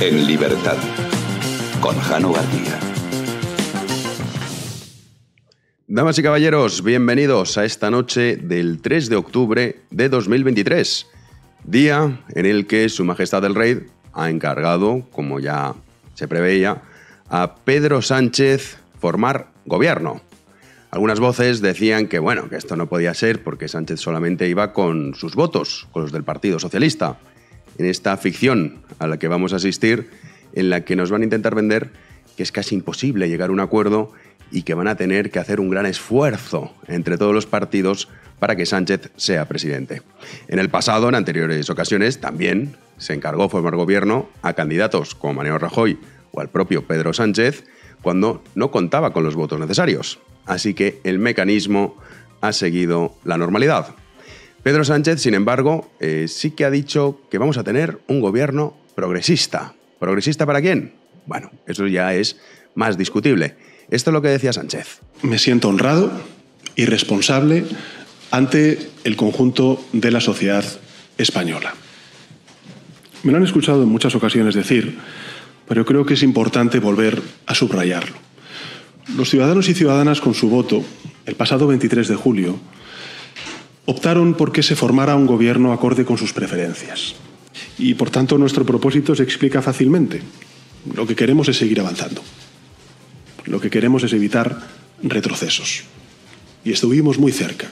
En libertad, con Jano García. Damas y caballeros, bienvenidos a esta noche del 3 de octubre de 2023 día en el que Su Majestad el Rey ha encargado, como ya se preveía, a Pedro Sánchez formar gobierno. Algunas voces decían que bueno, que esto no podía ser porque Sánchez solamente iba con sus votos, con los del Partido Socialista. En esta ficción a la que vamos a asistir, en la que nos van a intentar vender que es casi imposible llegar a un acuerdo y que van a tener que hacer un gran esfuerzo entre todos los partidos para que Sánchez sea presidente. En el pasado, en anteriores ocasiones, también se encargó formar gobierno a candidatos como Mariano Rajoy o al propio Pedro Sánchez cuando no contaba con los votos necesarios. Así que el mecanismo ha seguido la normalidad. Pedro Sánchez, sin embargo, eh, sí que ha dicho que vamos a tener un gobierno progresista. ¿Progresista para quién? Bueno, eso ya es más discutible. Esto es lo que decía Sánchez. Me siento honrado y responsable ante el conjunto de la sociedad española. Me lo han escuchado en muchas ocasiones decir, pero creo que es importante volver a subrayarlo. Los ciudadanos y ciudadanas con su voto, el pasado 23 de julio, optaron por que se formara un gobierno acorde con sus preferencias. Y por tanto nuestro propósito se explica fácilmente. Lo que queremos es seguir avanzando. Lo que queremos es evitar retrocesos. Y estuvimos muy cerca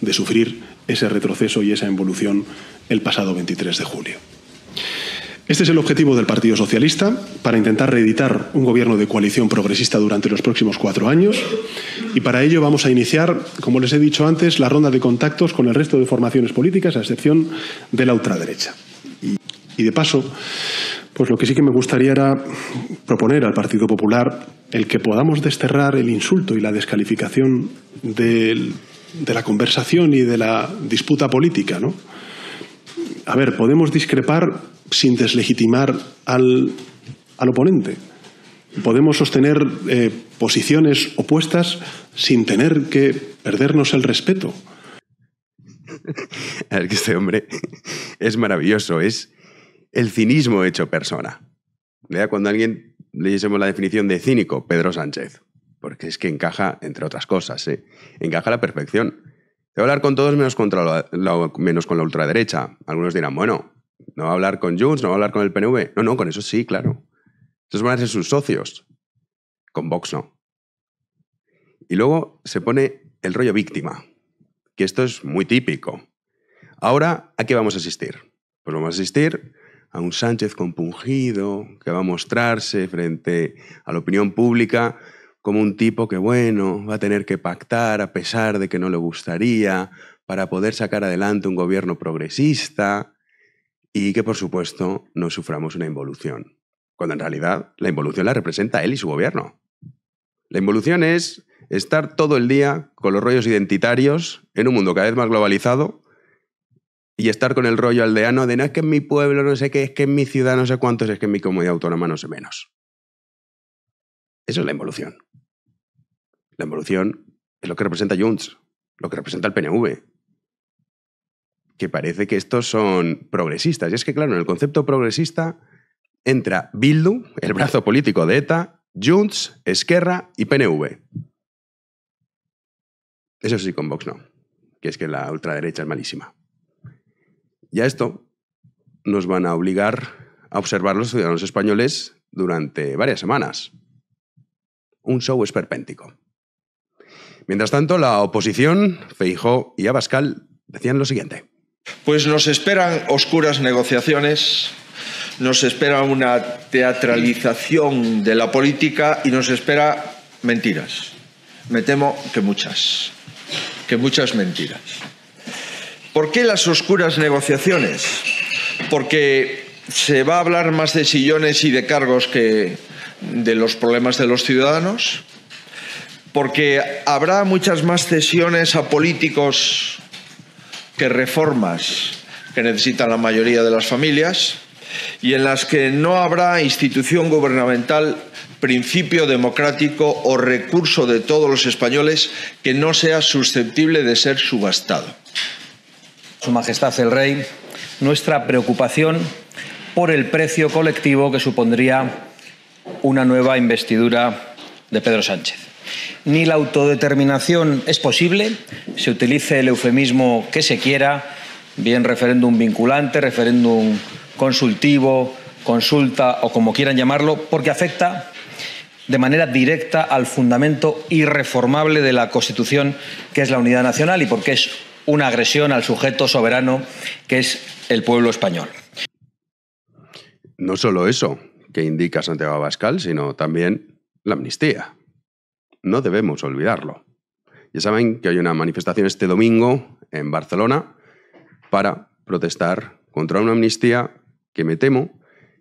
de sufrir ese retroceso y esa involución el pasado 23 de julio. Este es el objetivo del Partido Socialista para intentar reeditar un gobierno de coalición progresista durante los próximos cuatro años y para ello vamos a iniciar, como les he dicho antes, la ronda de contactos con el resto de formaciones políticas, a excepción de la ultraderecha. Y de paso, pues lo que sí que me gustaría era proponer al Partido Popular el que podamos desterrar el insulto y la descalificación de la conversación y de la disputa política, ¿no? A ver, podemos discrepar sin deslegitimar al, oponente. Podemos sostener eh, posiciones opuestas sin tener que perdernos el respeto. A ver, que este hombre es maravilloso, es el cinismo hecho persona. Vea cuando alguien leyésemos la definición de cínico, Pedro Sánchez, porque es que encaja, entre otras cosas, ¿eh? encaja a la perfección. De hablar con todos menos, contra menos con la ultraderecha. Algunos dirán, bueno, no va a hablar con Junts, no va a hablar con el PNV. No, no, con eso sí, claro. Esos van a ser sus socios. Con Vox no. Y luego se pone el rollo víctima, que esto es muy típico. Ahora, ¿a qué vamos a asistir? Pues vamos a asistir a un Sánchez compungido que va a mostrarse frente a la opinión pública como un tipo que, bueno, va a tener que pactar a pesar de que no le gustaría para poder sacar adelante un gobierno progresista y que, por supuesto, no suframos una involución. Cuando en realidad la involución la representa él y su gobierno. La involución es estar todo el día con los rollos identitarios en un mundo cada vez más globalizado y estar con el rollo aldeano de ah, no es que en mi pueblo no sé qué, es que en mi ciudad no sé cuántos, es que en mi comunidad autónoma no sé menos. Eso es la involución. La involución es lo que representa Junts, lo que representa el PNV. Que parece que estos son progresistas. Y es que, claro, en el concepto progresista entra Bildu, el brazo político de ETA, Junts, Esquerra y PNV. Eso sí, con Vox no. Que es que la ultraderecha es malísima. Y a esto nos van a obligar a observar los ciudadanos españoles durante varias semanas. Un show esperpéntico. Mientras tanto, la oposición, Feijó y Abascal decían lo siguiente. Pues nos esperan oscuras negociaciones, nos espera una teatralización de la política y nos espera mentiras. Me temo que muchas, que muchas mentiras. ¿Por qué las oscuras negociaciones? Porque se va a hablar más de sillones y de cargos que de los problemas de los ciudadanos, porque habrá muchas más cesiones a políticos que reformas que necesitan la mayoría de las familias y en las que no habrá institución gubernamental, principio democrático o recurso de todos los españoles que no sea susceptible de ser subastado. Su Majestad el Rey, nuestra preocupación por el precio colectivo que supondría una nueva investidura de Pedro Sánchez. Ni la autodeterminación es posible, se utilice el eufemismo que se quiera, bien referéndum vinculante, referéndum consultivo, consulta o como quieran llamarlo, porque afecta de manera directa al fundamento irreformable de la Constitución, que es la unidad nacional, y porque es una agresión al sujeto soberano que es el pueblo español. No solo eso que indica Santiago Abascal, sino también la amnistía. No debemos olvidarlo. Ya saben que hay una manifestación este domingo en Barcelona para protestar contra una amnistía que me temo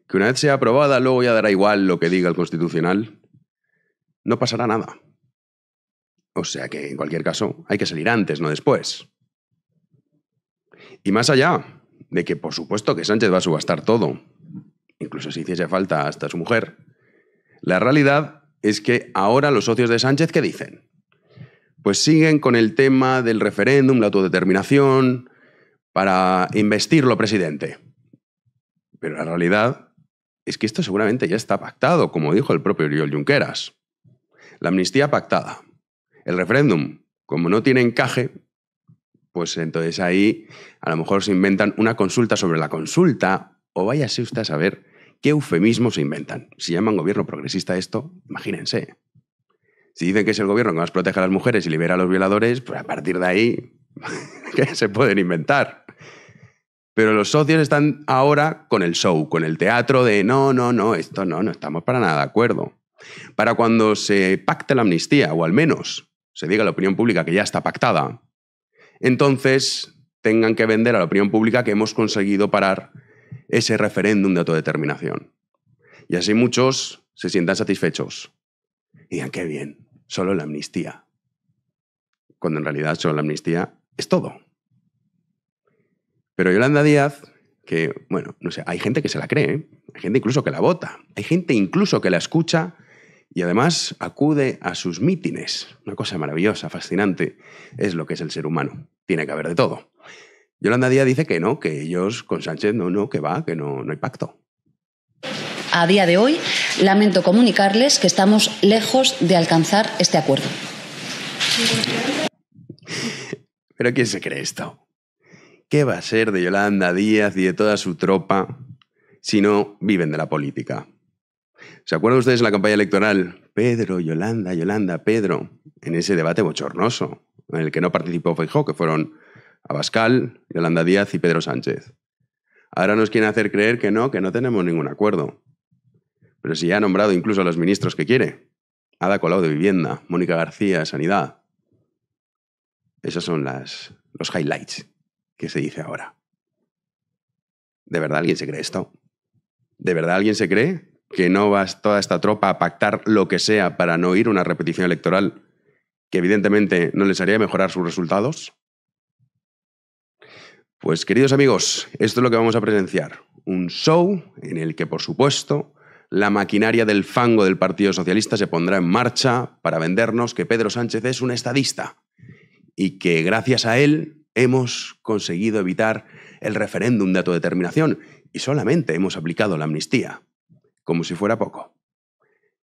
que una vez sea aprobada luego ya dará igual lo que diga el Constitucional. No pasará nada. O sea que, en cualquier caso, hay que salir antes, no después. Y más allá de que, por supuesto, que Sánchez va a subastar todo, incluso si hiciese falta hasta su mujer, la realidad es que ahora los socios de Sánchez, ¿qué dicen? Pues siguen con el tema del referéndum, la autodeterminación, para investirlo presidente. Pero la realidad es que esto seguramente ya está pactado, como dijo el propio Oriol Junqueras. La amnistía pactada. El referéndum, como no tiene encaje, pues entonces ahí a lo mejor se inventan una consulta sobre la consulta, o váyase usted a saber qué eufemismos se inventan. Si llaman gobierno progresista esto, imagínense. Si dicen que es el gobierno que más protege a las mujeres y libera a los violadores, pues a partir de ahí, ¿qué se pueden inventar? Pero los socios están ahora con el show, con el teatro de no, no, no, esto no, no estamos para nada de acuerdo. Para cuando se pacte la amnistía, o al menos se diga a la opinión pública que ya está pactada, entonces tengan que vender a la opinión pública que hemos conseguido parar ese referéndum de autodeterminación. Y así muchos se sientan satisfechos. Y digan, qué bien, solo la amnistía. Cuando en realidad solo la amnistía es todo. Pero Yolanda Díaz, que, bueno, no sé, hay gente que se la cree, ¿eh? hay gente incluso que la vota, hay gente incluso que la escucha y además acude a sus mítines. Una cosa maravillosa, fascinante, es lo que es el ser humano. Tiene que haber de todo. Yolanda Díaz dice que no, que ellos con Sánchez no, no, que va, que no, no hay pacto. A día de hoy, lamento comunicarles que estamos lejos de alcanzar este acuerdo. ¿Pero quién se cree esto? ¿Qué va a ser de Yolanda Díaz y de toda su tropa si no viven de la política? ¿Se acuerdan ustedes la campaña electoral? Pedro, Yolanda, Yolanda, Pedro, en ese debate bochornoso en el que no participó Feijó, que fueron Abascal, Yolanda Díaz y Pedro Sánchez. Ahora nos quieren hacer creer que no, que no tenemos ningún acuerdo. Pero si ya ha nombrado incluso a los ministros que quiere. Ada Colau de Vivienda, Mónica García, Sanidad. Esos son las, los highlights que se dice ahora. ¿De verdad alguien se cree esto? ¿De verdad alguien se cree que no va toda esta tropa a pactar lo que sea para no ir a una repetición electoral que evidentemente no les haría mejorar sus resultados? Pues queridos amigos, esto es lo que vamos a presenciar. Un show en el que, por supuesto, la maquinaria del fango del Partido Socialista se pondrá en marcha para vendernos que Pedro Sánchez es un estadista y que gracias a él hemos conseguido evitar el referéndum de autodeterminación y solamente hemos aplicado la amnistía como si fuera poco.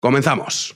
Comenzamos.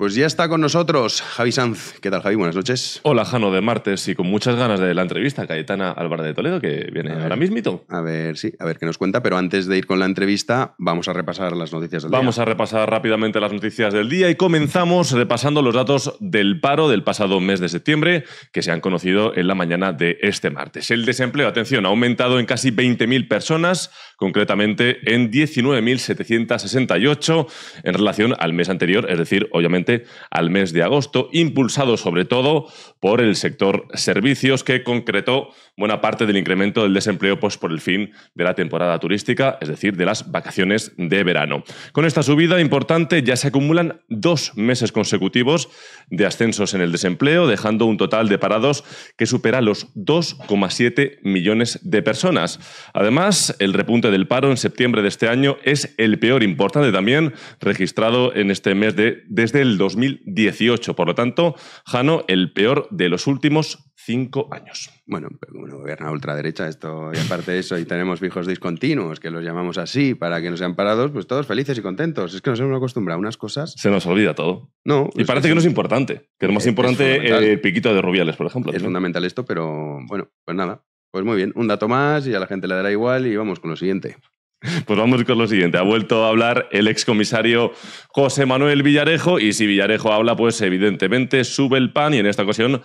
Pues ya está con nosotros Javi Sanz. ¿Qué tal, Javi? Buenas noches. Hola, Jano, de martes y con muchas ganas de la entrevista. Cayetana Álvarez de Toledo, que viene ahora mismito. A ver, sí, a ver qué nos cuenta. Pero antes de ir con la entrevista, vamos a repasar las noticias del día. Vamos a repasar rápidamente las noticias del día y comenzamos repasando los datos del paro del pasado mes de septiembre que se han conocido en la mañana de este martes. El desempleo, atención, ha aumentado en casi 20.000 personas concretamente en 19.768 en relación al mes anterior, es decir, obviamente al mes de agosto, impulsado sobre todo por el sector servicios que concretó buena parte del incremento del desempleo pues, por el fin de la temporada turística, es decir, de las vacaciones de verano. Con esta subida importante ya se acumulan dos meses consecutivos de ascensos en el desempleo, dejando un total de parados que supera los 2,7 millones de personas. Además, el repunte del paro en septiembre de este año es el peor importante también registrado en este mes de, desde el 2018. Por lo tanto, Jano, el peor de los últimos cinco años. Bueno, bueno gobierna ultraderecha, esto, y aparte de eso, y tenemos fijos discontinuos, que los llamamos así para que no sean parados, pues todos felices y contentos. Es que nos hemos acostumbrado a unas cosas. Se nos olvida todo. No. Y parece que, no es importante, que lo más importante el eh, piquito de Rubiales, por ejemplo. Es fundamental esto, pero bueno, pues nada, pues muy bien, un dato más y a la gente le dará igual y vamos con lo siguiente. Pues vamos con lo siguiente. Ha vuelto a hablar el excomisario José Manuel Villarejo y si Villarejo habla, pues evidentemente sube el pan y en esta ocasión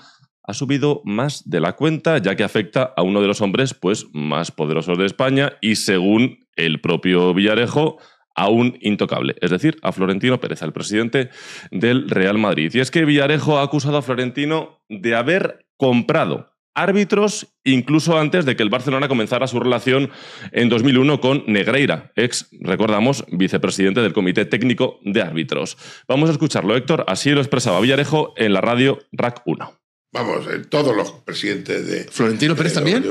ha subido más de la cuenta, ya que afecta a uno de los hombres pues, más poderosos de España y, según el propio Villarejo, aún intocable, es decir, a Florentino Pérez, el presidente del Real Madrid. Y es que Villarejo ha acusado a Florentino de haber comprado árbitros incluso antes de que el Barcelona comenzara su relación en 2001 con Negreira, ex, recordamos, vicepresidente del Comité Técnico de Árbitros. Vamos a escucharlo, Héctor, así lo expresaba Villarejo en la radio RAC 1. Vamos, eh, todos los presidentes de... ¿Florentino Pérez también?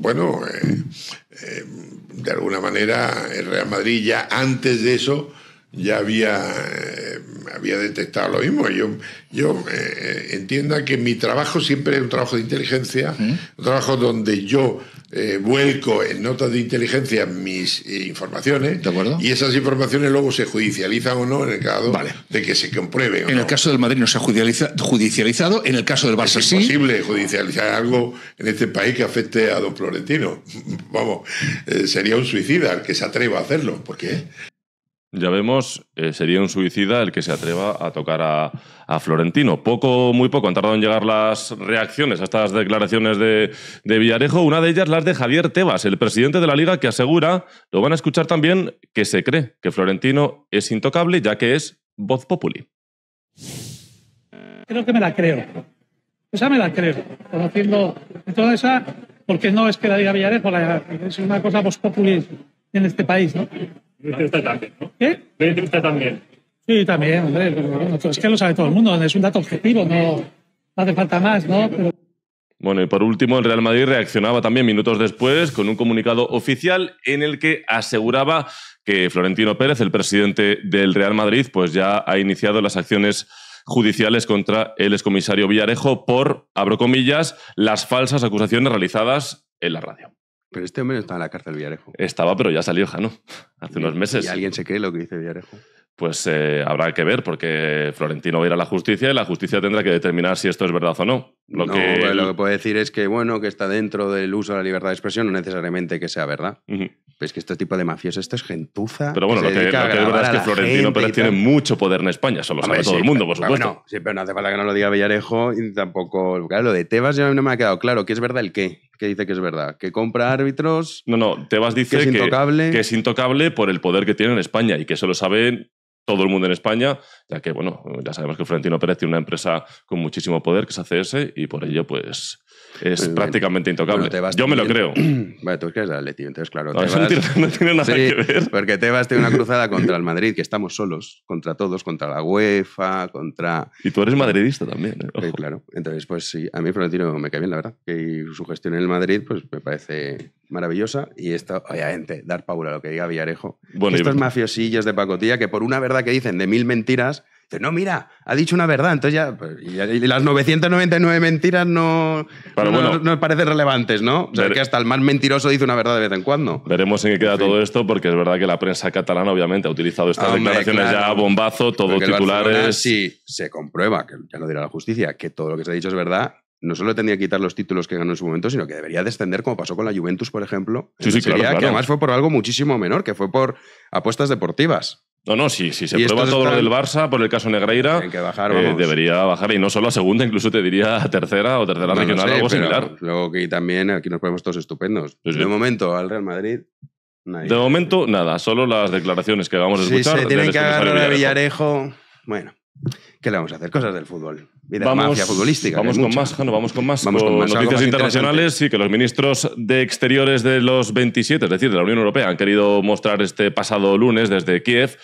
bueno, eh, eh, de alguna manera el Real Madrid ya antes de eso ya había, eh, había detectado lo mismo. Yo, yo eh, eh, entienda que mi trabajo siempre es un trabajo de inteligencia, un trabajo donde yo vuelco en notas de inteligencia mis informaciones ¿De y esas informaciones luego se judicializan o no en el caso de que se comprueben. En el caso del Madrid no se ha judicializado, en el caso del Barça sí. Es imposible judicializar algo en este país que afecte a don Florentino. Vamos, sería un suicida el que se atreva a hacerlo, porque ya vemos, eh, sería un suicida el que se atreva a tocar a, Florentino. Poco, muy poco, han tardado en llegar las reacciones a estas declaraciones de, Villarejo. Una de ellas las de Javier Tebas, el presidente de la liga, que asegura, lo van a escuchar también, que se cree que Florentino es intocable ya que es voz populi. Creo que me la creo. Esa me la creo. Conociendo toda esa, porque no es que la diga Villarejo, es una cosa voz populi en este país, ¿no? Dice usted también, ¿no? ¿Qué? dice usted también. Sí, también, hombre. es que lo sabe todo el mundo, es un dato objetivo, no, hace falta más, ¿no? Bueno, y por último, el Real Madrid reaccionaba también minutos después con un comunicado oficial en el que aseguraba que Florentino Pérez, el presidente del Real Madrid, pues ya ha iniciado las acciones judiciales contra el excomisario Villarejo por, abro comillas, las falsas acusaciones realizadas en la radio. Pero este hombre no estaba en la cárcel Villarejo. Estaba, pero ya salió Jano, hace unos meses. ¿Y alguien se cree lo que dice Villarejo? Pues eh, habrá que ver, porque Florentino va a ir a la justicia y la justicia tendrá que determinar si esto es verdad o no. Lo, que... lo que puede decir es que, bueno, que está dentro del uso de la libertad de expresión, no necesariamente que sea verdad. Es que este tipo de mafiosos, esto es gentuza. Pero bueno, lo, que, es verdad es que Florentino Pérez tiene mucho poder en España, eso lo sabe todo el mundo, por supuesto. Bueno, sí, pero no hace falta que no lo diga Villarejo y tampoco. Claro, lo de Tebas ya no me ha quedado claro, qué es verdad el qué, ¿Qué dice que es verdad, que compra árbitros. No, no, Tebas dice que es intocable, que es intocable por el poder que tiene en España y que eso lo sabe todo el mundo en España, ya que, bueno, ya sabemos que Florentino Pérez tiene una empresa con muchísimo poder que es ACS y por ello, pues, es pues, prácticamente intocable. Yo me lo creo. Vale, tú eres entonces claro. No, tiene nada que ver. Porque Tebas tiene una cruzada contra el Madrid, que estamos solos, contra todos, contra la UEFA, contra... Y tú eres madridista también. ¿eh? Eh, claro. Entonces, pues sí, a mí Florentino me cae bien, la verdad. Y su gestión en el Madrid, pues me parece maravillosa. Y esto, obviamente, dar paura a lo que diga Villarejo. Estos mafiosillos de pacotilla que por una verdad que dicen de mil mentiras no, mira, ha dicho una verdad. Entonces ya. Y las 999 mentiras no, nos parecen relevantes, ¿no? O sea, que hasta el más mentiroso dice una verdad de vez en cuando. Veremos en qué queda todo esto, porque es verdad que la prensa catalana, obviamente, ha utilizado estas declaraciones ya a bombazo, todo titulares. Sí, se comprueba, que ya lo dirá la justicia, que todo lo que se ha dicho es verdad, no solo tendría que quitar los títulos que ganó en su momento, sino que debería descender, como pasó con la Juventus, por ejemplo. Que además fue por algo muchísimo menor, que fue por apuestas deportivas. No, no, si, se prueba todo lo del Barça por el caso Negreira, que eh, debería bajar y no solo a segunda, incluso te diría tercera o tercera regional, algo similar. Luego que también aquí nos ponemos todos estupendos. de momento, al Real Madrid De momento, nada, solo las declaraciones que vamos a escuchar. se tienen que agarrar a Villarejo. Bueno, ¿Qué le vamos a hacer? Cosas del fútbol. Y de vamos, futbolística. Vamos con, más, vamos con más, vamos con, noticias internacionales. Sí, que los ministros de Exteriores de los 27, es decir, de la Unión Europea, han querido mostrar este pasado lunes desde Kiev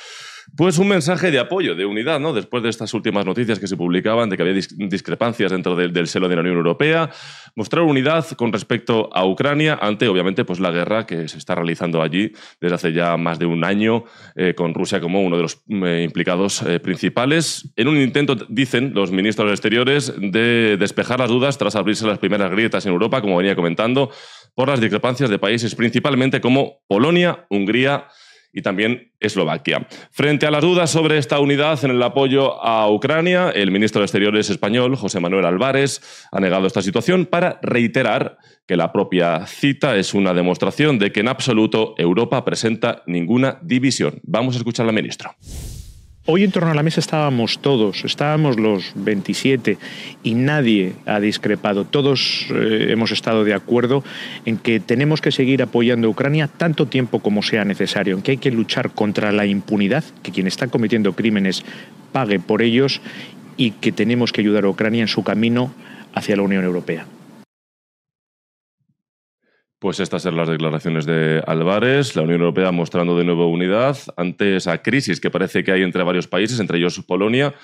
pues un mensaje de apoyo, de unidad, ¿no? Después de estas últimas noticias que se publicaban de que había discrepancias dentro del, del selo de la Unión Europea, mostrar unidad con respecto a Ucrania ante, obviamente, pues la guerra que se está realizando allí desde hace ya más de un año eh, con Rusia como uno de los eh, implicados eh, principales, en un intento, dicen los ministros de Exteriores, de despejar las dudas tras abrirse las primeras grietas en Europa, como venía comentando, por las discrepancias de países principalmente como Polonia, Hungría, y también Eslovaquia. Frente a las dudas sobre esta unidad en el apoyo a Ucrania, el ministro de Exteriores español, José Manuel Álvarez, ha negado esta situación para reiterar que la propia cita es una demostración de que en absoluto Europa presenta ninguna división. Vamos a escuchar al ministro. Hoy en torno a la mesa estábamos todos, estábamos los 27 y nadie ha discrepado. Todos eh, hemos estado de acuerdo en que tenemos que seguir apoyando a Ucrania tanto tiempo como sea necesario, en que hay que luchar contra la impunidad, que quien está cometiendo crímenes pague por ellos y que tenemos que ayudar a Ucrania en su camino hacia la Unión Europea. Pues estas eran las declaraciones de Álvarez, la Unión Europea mostrando de nuevo unidad ante esa crisis que parece que hay entre varios países, entre ellos Polonia.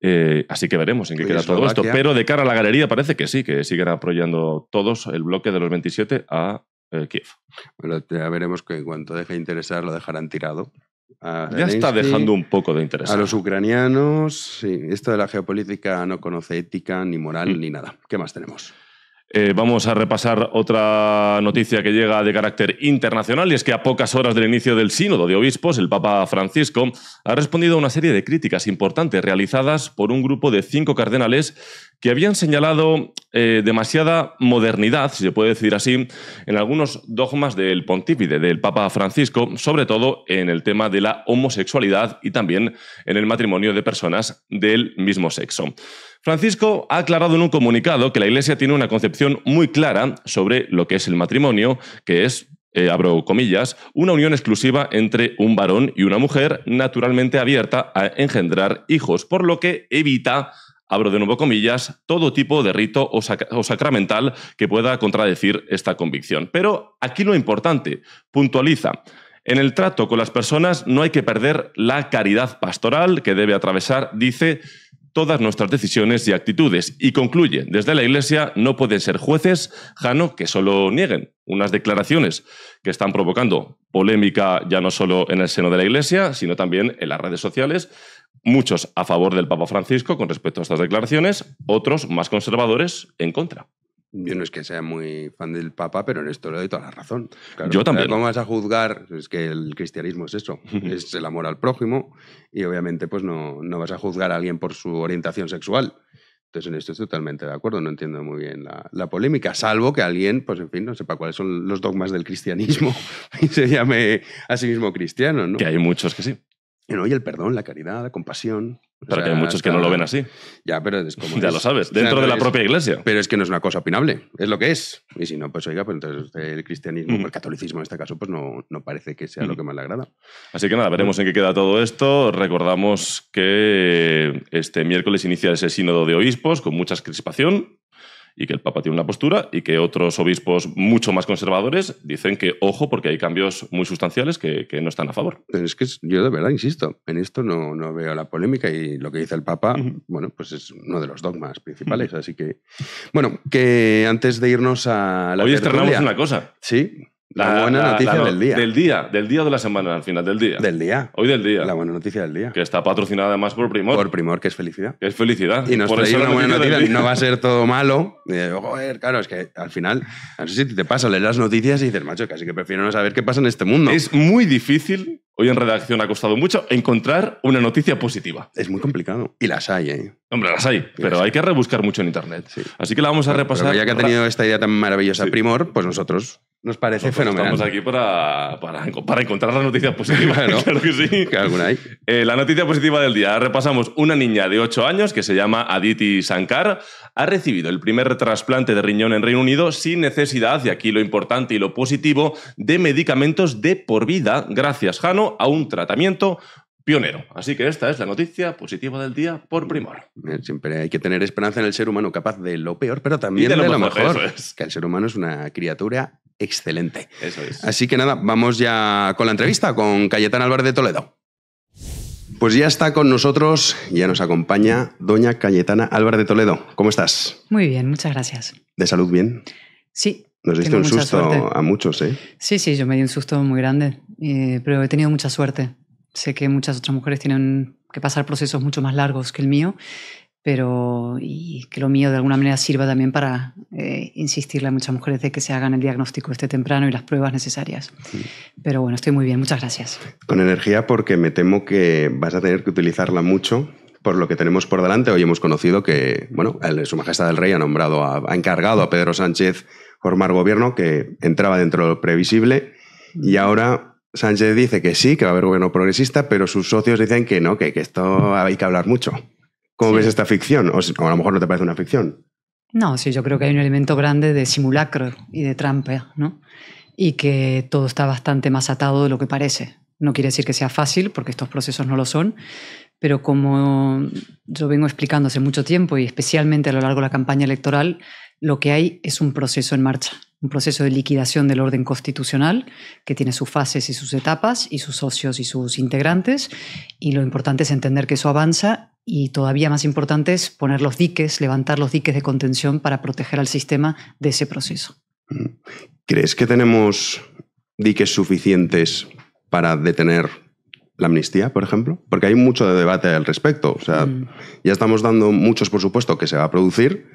Eh, así que veremos en qué queda todo esto. Pero de cara a la galería parece que sí, que siguen apoyando todos el bloque de los 27 a eh, Kiev. ya veremos que en cuanto deje de interesar lo dejarán tirado. ya está dejando un poco de interés. A los ucranianos, esto de la geopolítica no conoce ética, ni moral, mm. ni nada. ¿Qué más tenemos? Eh, vamos a repasar otra noticia que llega de carácter internacional y es que a pocas horas del inicio del sínodo de obispos, el Papa Francisco ha respondido a una serie de críticas importantes realizadas por un grupo de cinco cardenales que habían señalado eh, demasiada modernidad, si se puede decir así, en algunos dogmas del pontífice, del Papa Francisco, sobre todo en el tema de la homosexualidad y también en el matrimonio de personas del mismo sexo. Francisco ha aclarado en un comunicado que la Iglesia tiene una concepción muy clara sobre lo que es el matrimonio, que es eh, abro comillas, una unión exclusiva entre un varón y una mujer naturalmente abierta a engendrar hijos, por lo que evita, abro de nuevo comillas, todo tipo de rito o sacramental que pueda contradecir esta convicción. Pero aquí lo importante, puntualiza, en el trato con las personas no hay que perder la caridad pastoral que debe atravesar, dice, todas nuestras decisiones y actitudes. Y concluye, desde la Iglesia no pueden ser jueces, Jano, que solo nieguen unas declaraciones que están provocando polémica ya no solo en el seno de la Iglesia, sino también en las redes sociales. Muchos a favor del Papa Francisco con respecto a estas declaraciones, otros más conservadores en contra. Yo no mm. es que sea muy fan del Papa, pero en esto le doy toda la razón. yo también. ¿Cómo vas a juzgar? Es que el cristianismo es eso, es el amor al prójimo y obviamente pues no, no vas a juzgar a alguien por su orientación sexual. Entonces en esto estoy totalmente de acuerdo, no entiendo muy bien la, la, polémica, salvo que alguien, pues en fin, no sepa cuáles son los dogmas del cristianismo y se llame a sí mismo cristiano, ¿no? Que hay muchos que sí. En hoy el perdón, la caridad, la compasión. Pero que hay muchos que no lo ven así. Ya, pero es como. Ya lo sabes, dentro de la propia iglesia. Pero es que no es una cosa opinable, es lo que es. Y si no, pues oiga, pues entonces el cristianismo, mm. el catolicismo en este caso, pues no, parece que sea lo mm. que más le agrada. Así que nada, veremos en qué queda todo esto. Recordamos que este miércoles inicia ese sínodo de obispos con mucha crispación y que el Papa tiene una postura y que otros obispos mucho más conservadores dicen que, ojo, porque hay cambios muy sustanciales que, no están a favor. Pues es que yo de verdad insisto, en esto no, no veo la polémica y lo que dice el Papa, bueno, pues es uno de los dogmas principales. Así que, bueno, que antes de irnos a la... Hoy tertulia, una cosa. Sí. La, buena noticia del día. Del día, del día de la semana, al final, del día. Del día. Hoy del día. La buena noticia del día. Que está patrocinada además por Primor. Por Primor, que es felicidad. es felicidad. Y nos una buena noticia, no va a ser todo malo. Y joder, claro, es que al final, no sé si te pasa leer las noticias y dices, macho, casi que prefiero no saber qué pasa en este mundo. Es muy difícil, hoy en redacción ha costado mucho, encontrar una noticia positiva. Es muy complicado. Y las hay, ¿eh? Hombre, las hay, pero hay que rebuscar mucho en Internet. Así que la vamos a repasar. ya que ha tenido esta idea tan maravillosa Primor, pues nosotros nos parece fenomenal. Estamos aquí para, para, encontrar la noticia positiva. ¿no eh, la noticia positiva del día. Repasamos. Una niña de 8 años que se llama Aditi Sankar ha recibido el primer trasplante de riñón en Reino Unido sin necesidad, y aquí lo importante y lo positivo, de medicamentos de por vida, gracias, Jano, a un tratamiento pionero. Así que esta es la noticia positiva del día por mm. primor. Eh, siempre hay que tener esperanza en el ser humano capaz de lo peor, pero también de lo, mejor. Que el ser humano es una criatura excelente. Eso es. Así que nada, vamos ya con la entrevista con Cayetana Álvarez de Toledo. Pues ya está con nosotros, ya nos acompaña doña Cayetana Álvarez de Toledo. ¿Cómo estás? Muy bien, muchas gracias. ¿De salud bien? Sí, nos diste un susto a muchos, ¿eh? Sí, sí, yo me di un susto muy grande, eh, pero he tenido mucha suerte. Sé que muchas otras mujeres tienen que pasar procesos mucho más largos que el mío, pero que lo mío de alguna manera sirva también para eh, insistirle a muchas mujeres de que se hagan el diagnóstico este temprano y las pruebas necesarias. Mm. Pero bueno, estoy muy bien, muchas gracias. Con energía porque me temo que vas a tener que utilizarla mucho por lo que tenemos por delante. Hoy hemos conocido que, bueno, Su Majestad el Rey ha nombrado, ha encargado a Pedro Sánchez formar gobierno que entraba dentro de lo previsible y ahora Sánchez dice que sí, que va a haber gobierno progresista, pero sus socios dicen que no, que, esto hay que hablar mucho. ¿Cómo ves esta ficción? o, a lo mejor no te parece una ficción. No, sí, yo creo que hay un elemento grande de simulacro y de trampa, ¿no? Y que todo está bastante más atado de lo que parece. No quiere decir que sea fácil, porque estos procesos no lo son, pero como yo vengo explicando hace mucho tiempo y especialmente a lo largo de la campaña electoral, lo que hay es un proceso en marcha, un proceso de liquidación del orden constitucional que tiene sus fases y sus etapas y sus socios y sus integrantes. Y lo importante es entender que eso avanza y todavía más importante es poner los diques, levantar los diques de contención para proteger al sistema de ese proceso. ¿Crees que tenemos diques suficientes para detener la amnistía, por ejemplo? Porque hay mucho debate al respecto. O sea, mm. ya estamos dando muchos, por supuesto, que se va a producir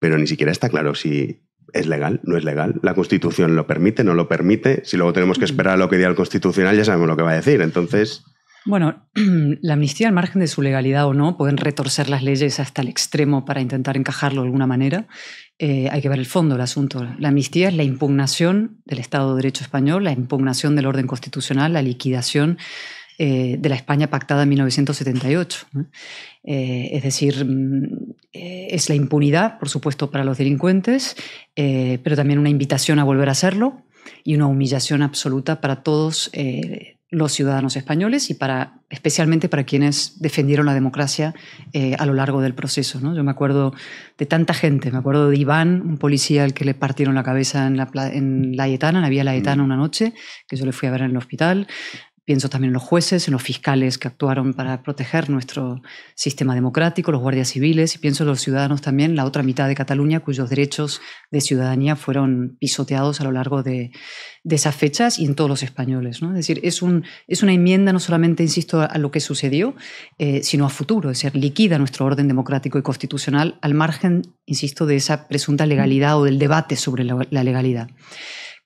pero ni siquiera está claro si es legal, no es legal, la Constitución lo permite, no lo permite, si luego tenemos que mm. esperar a lo que diga el Constitucional ya sabemos lo que va a decir, entonces... Bueno, la amnistía, al margen de su legalidad o no, pueden retorcer las leyes hasta el extremo para intentar encajarlo de alguna manera. Eh, hay que ver el fondo del asunto. La amnistía es la impugnación del Estado de Derecho español, la impugnación del orden constitucional, la liquidación eh, de la España pactada en 1978. Eh, es decir, mm, eh, es la impunidad, por supuesto, para los delincuentes, pero también una invitación a volver a hacerlo y una humillación absoluta para todos los ciudadanos españoles y para especialmente para quienes defendieron la democracia a lo largo del proceso. ¿no? Yo me acuerdo de tanta gente, me acuerdo de Iván, un policía al que le partieron la cabeza en la, en Etana, en la Vía La Etana mm. una noche, que yo le fui a ver en el hospital, Pienso también en los jueces, en los fiscales que actuaron para proteger nuestro sistema democrático, los guardias civiles, y pienso en los ciudadanos también, la otra mitad de Cataluña, cuyos derechos de ciudadanía fueron pisoteados a lo largo de, esas fechas y en todos los españoles. ¿no? Es decir, es, un, es una enmienda no solamente, insisto, a lo que sucedió, eh, sino a futuro, es decir, liquida nuestro orden democrático y constitucional al margen, insisto, de esa presunta legalidad o del debate sobre la legalidad.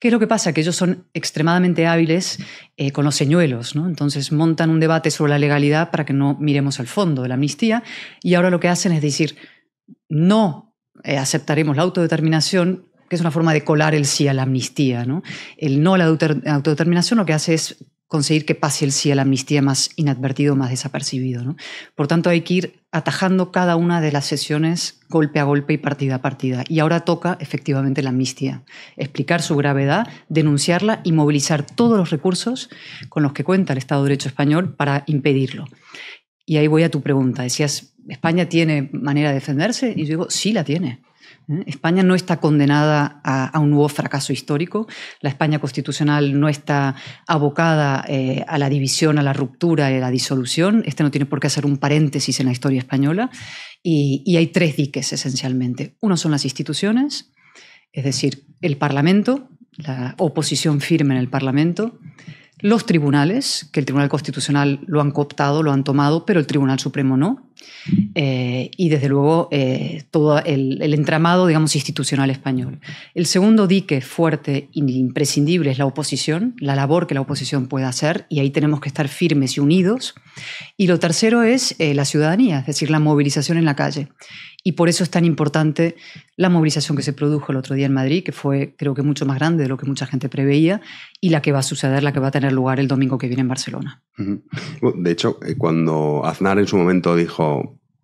¿Qué es lo que pasa? Que ellos son extremadamente hábiles eh, con los señuelos, Entonces montan un debate sobre la legalidad para que no miremos al fondo de la amnistía y ahora lo que hacen es decir, no eh, aceptaremos la autodeterminación que es una forma de colar el sí a la amnistía. ¿no? El no a la autodeterminación lo que hace es conseguir que pase el sí a la amnistía más inadvertido, más desapercibido. Por tanto, hay que ir atajando cada una de las sesiones golpe a golpe y partida a partida. Y ahora toca efectivamente la amnistía, explicar su gravedad, denunciarla y movilizar todos los recursos con los que cuenta el Estado de Derecho español para impedirlo. Y ahí voy a tu pregunta. Decías, ¿España tiene manera de defenderse? Y yo digo, sí la tiene. España no está condenada a, un nuevo fracaso histórico. La España constitucional no está abocada eh, a la división, a la ruptura a la disolución. Este no tiene por qué hacer un paréntesis en la historia española. y hay tres diques esencialmente. Uno son las instituciones, es decir, el Parlamento, la oposición firme en el Parlamento. Los tribunales, que el Tribunal Constitucional lo han cooptado, lo han tomado, pero el Tribunal Supremo no, eh, y desde luego eh, todo el, entramado, digamos, institucional español. El segundo dique fuerte e imprescindible es la oposición, la labor que la oposición puede hacer, y ahí tenemos que estar firmes y unidos. Y lo tercero es eh, la ciudadanía, es decir, la movilización en la calle. Y por eso es tan importante la movilización que se produjo el otro día en Madrid, que fue creo que mucho más grande de lo que mucha gente preveía, y la que va a suceder, la que va a tener lugar el domingo que viene en Barcelona. De hecho, cuando Aznar en su momento dijo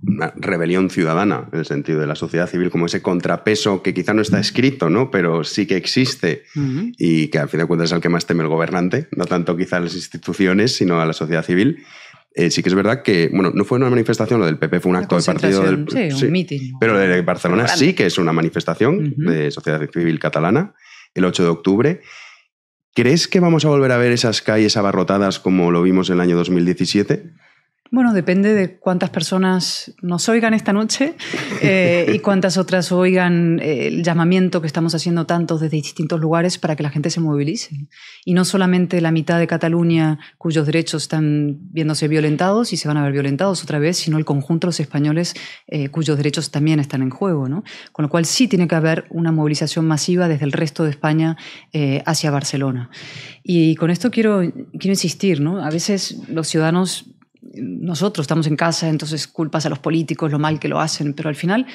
una rebelión ciudadana, en el sentido de la sociedad civil, como ese contrapeso que quizá no está escrito, ¿no? Pero sí que existe y que al fin de cuentas es al que más teme el gobernante, no tanto quizá a las instituciones, sino a la sociedad civil. Eh, sí que es verdad que, bueno, no fue una manifestación, lo del PP fue un acto del partido del sí, Pero de Barcelona sí que es una manifestación de sociedad civil catalana, el 8 de octubre. ¿Crees que vamos a volver a ver esas calles abarrotadas como lo vimos en el año 2017? Bueno, depende de cuántas personas nos oigan esta noche eh, y cuántas otras oigan eh, el llamamiento que estamos haciendo tantos desde distintos lugares para que la gente se movilice. Y no solamente la mitad de Cataluña cuyos derechos están viéndose violentados y se van a ver violentados otra vez, sino el conjunto de los españoles eh, cuyos derechos también están en juego. ¿no? Con lo cual sí tiene que haber una movilización masiva desde el resto de España hacia Barcelona. Y con esto quiero, quiero insistir, ¿no? a veces los ciudadanos nosotros estamos en casa, entonces culpas a los políticos, lo mal que lo hacen, pero al final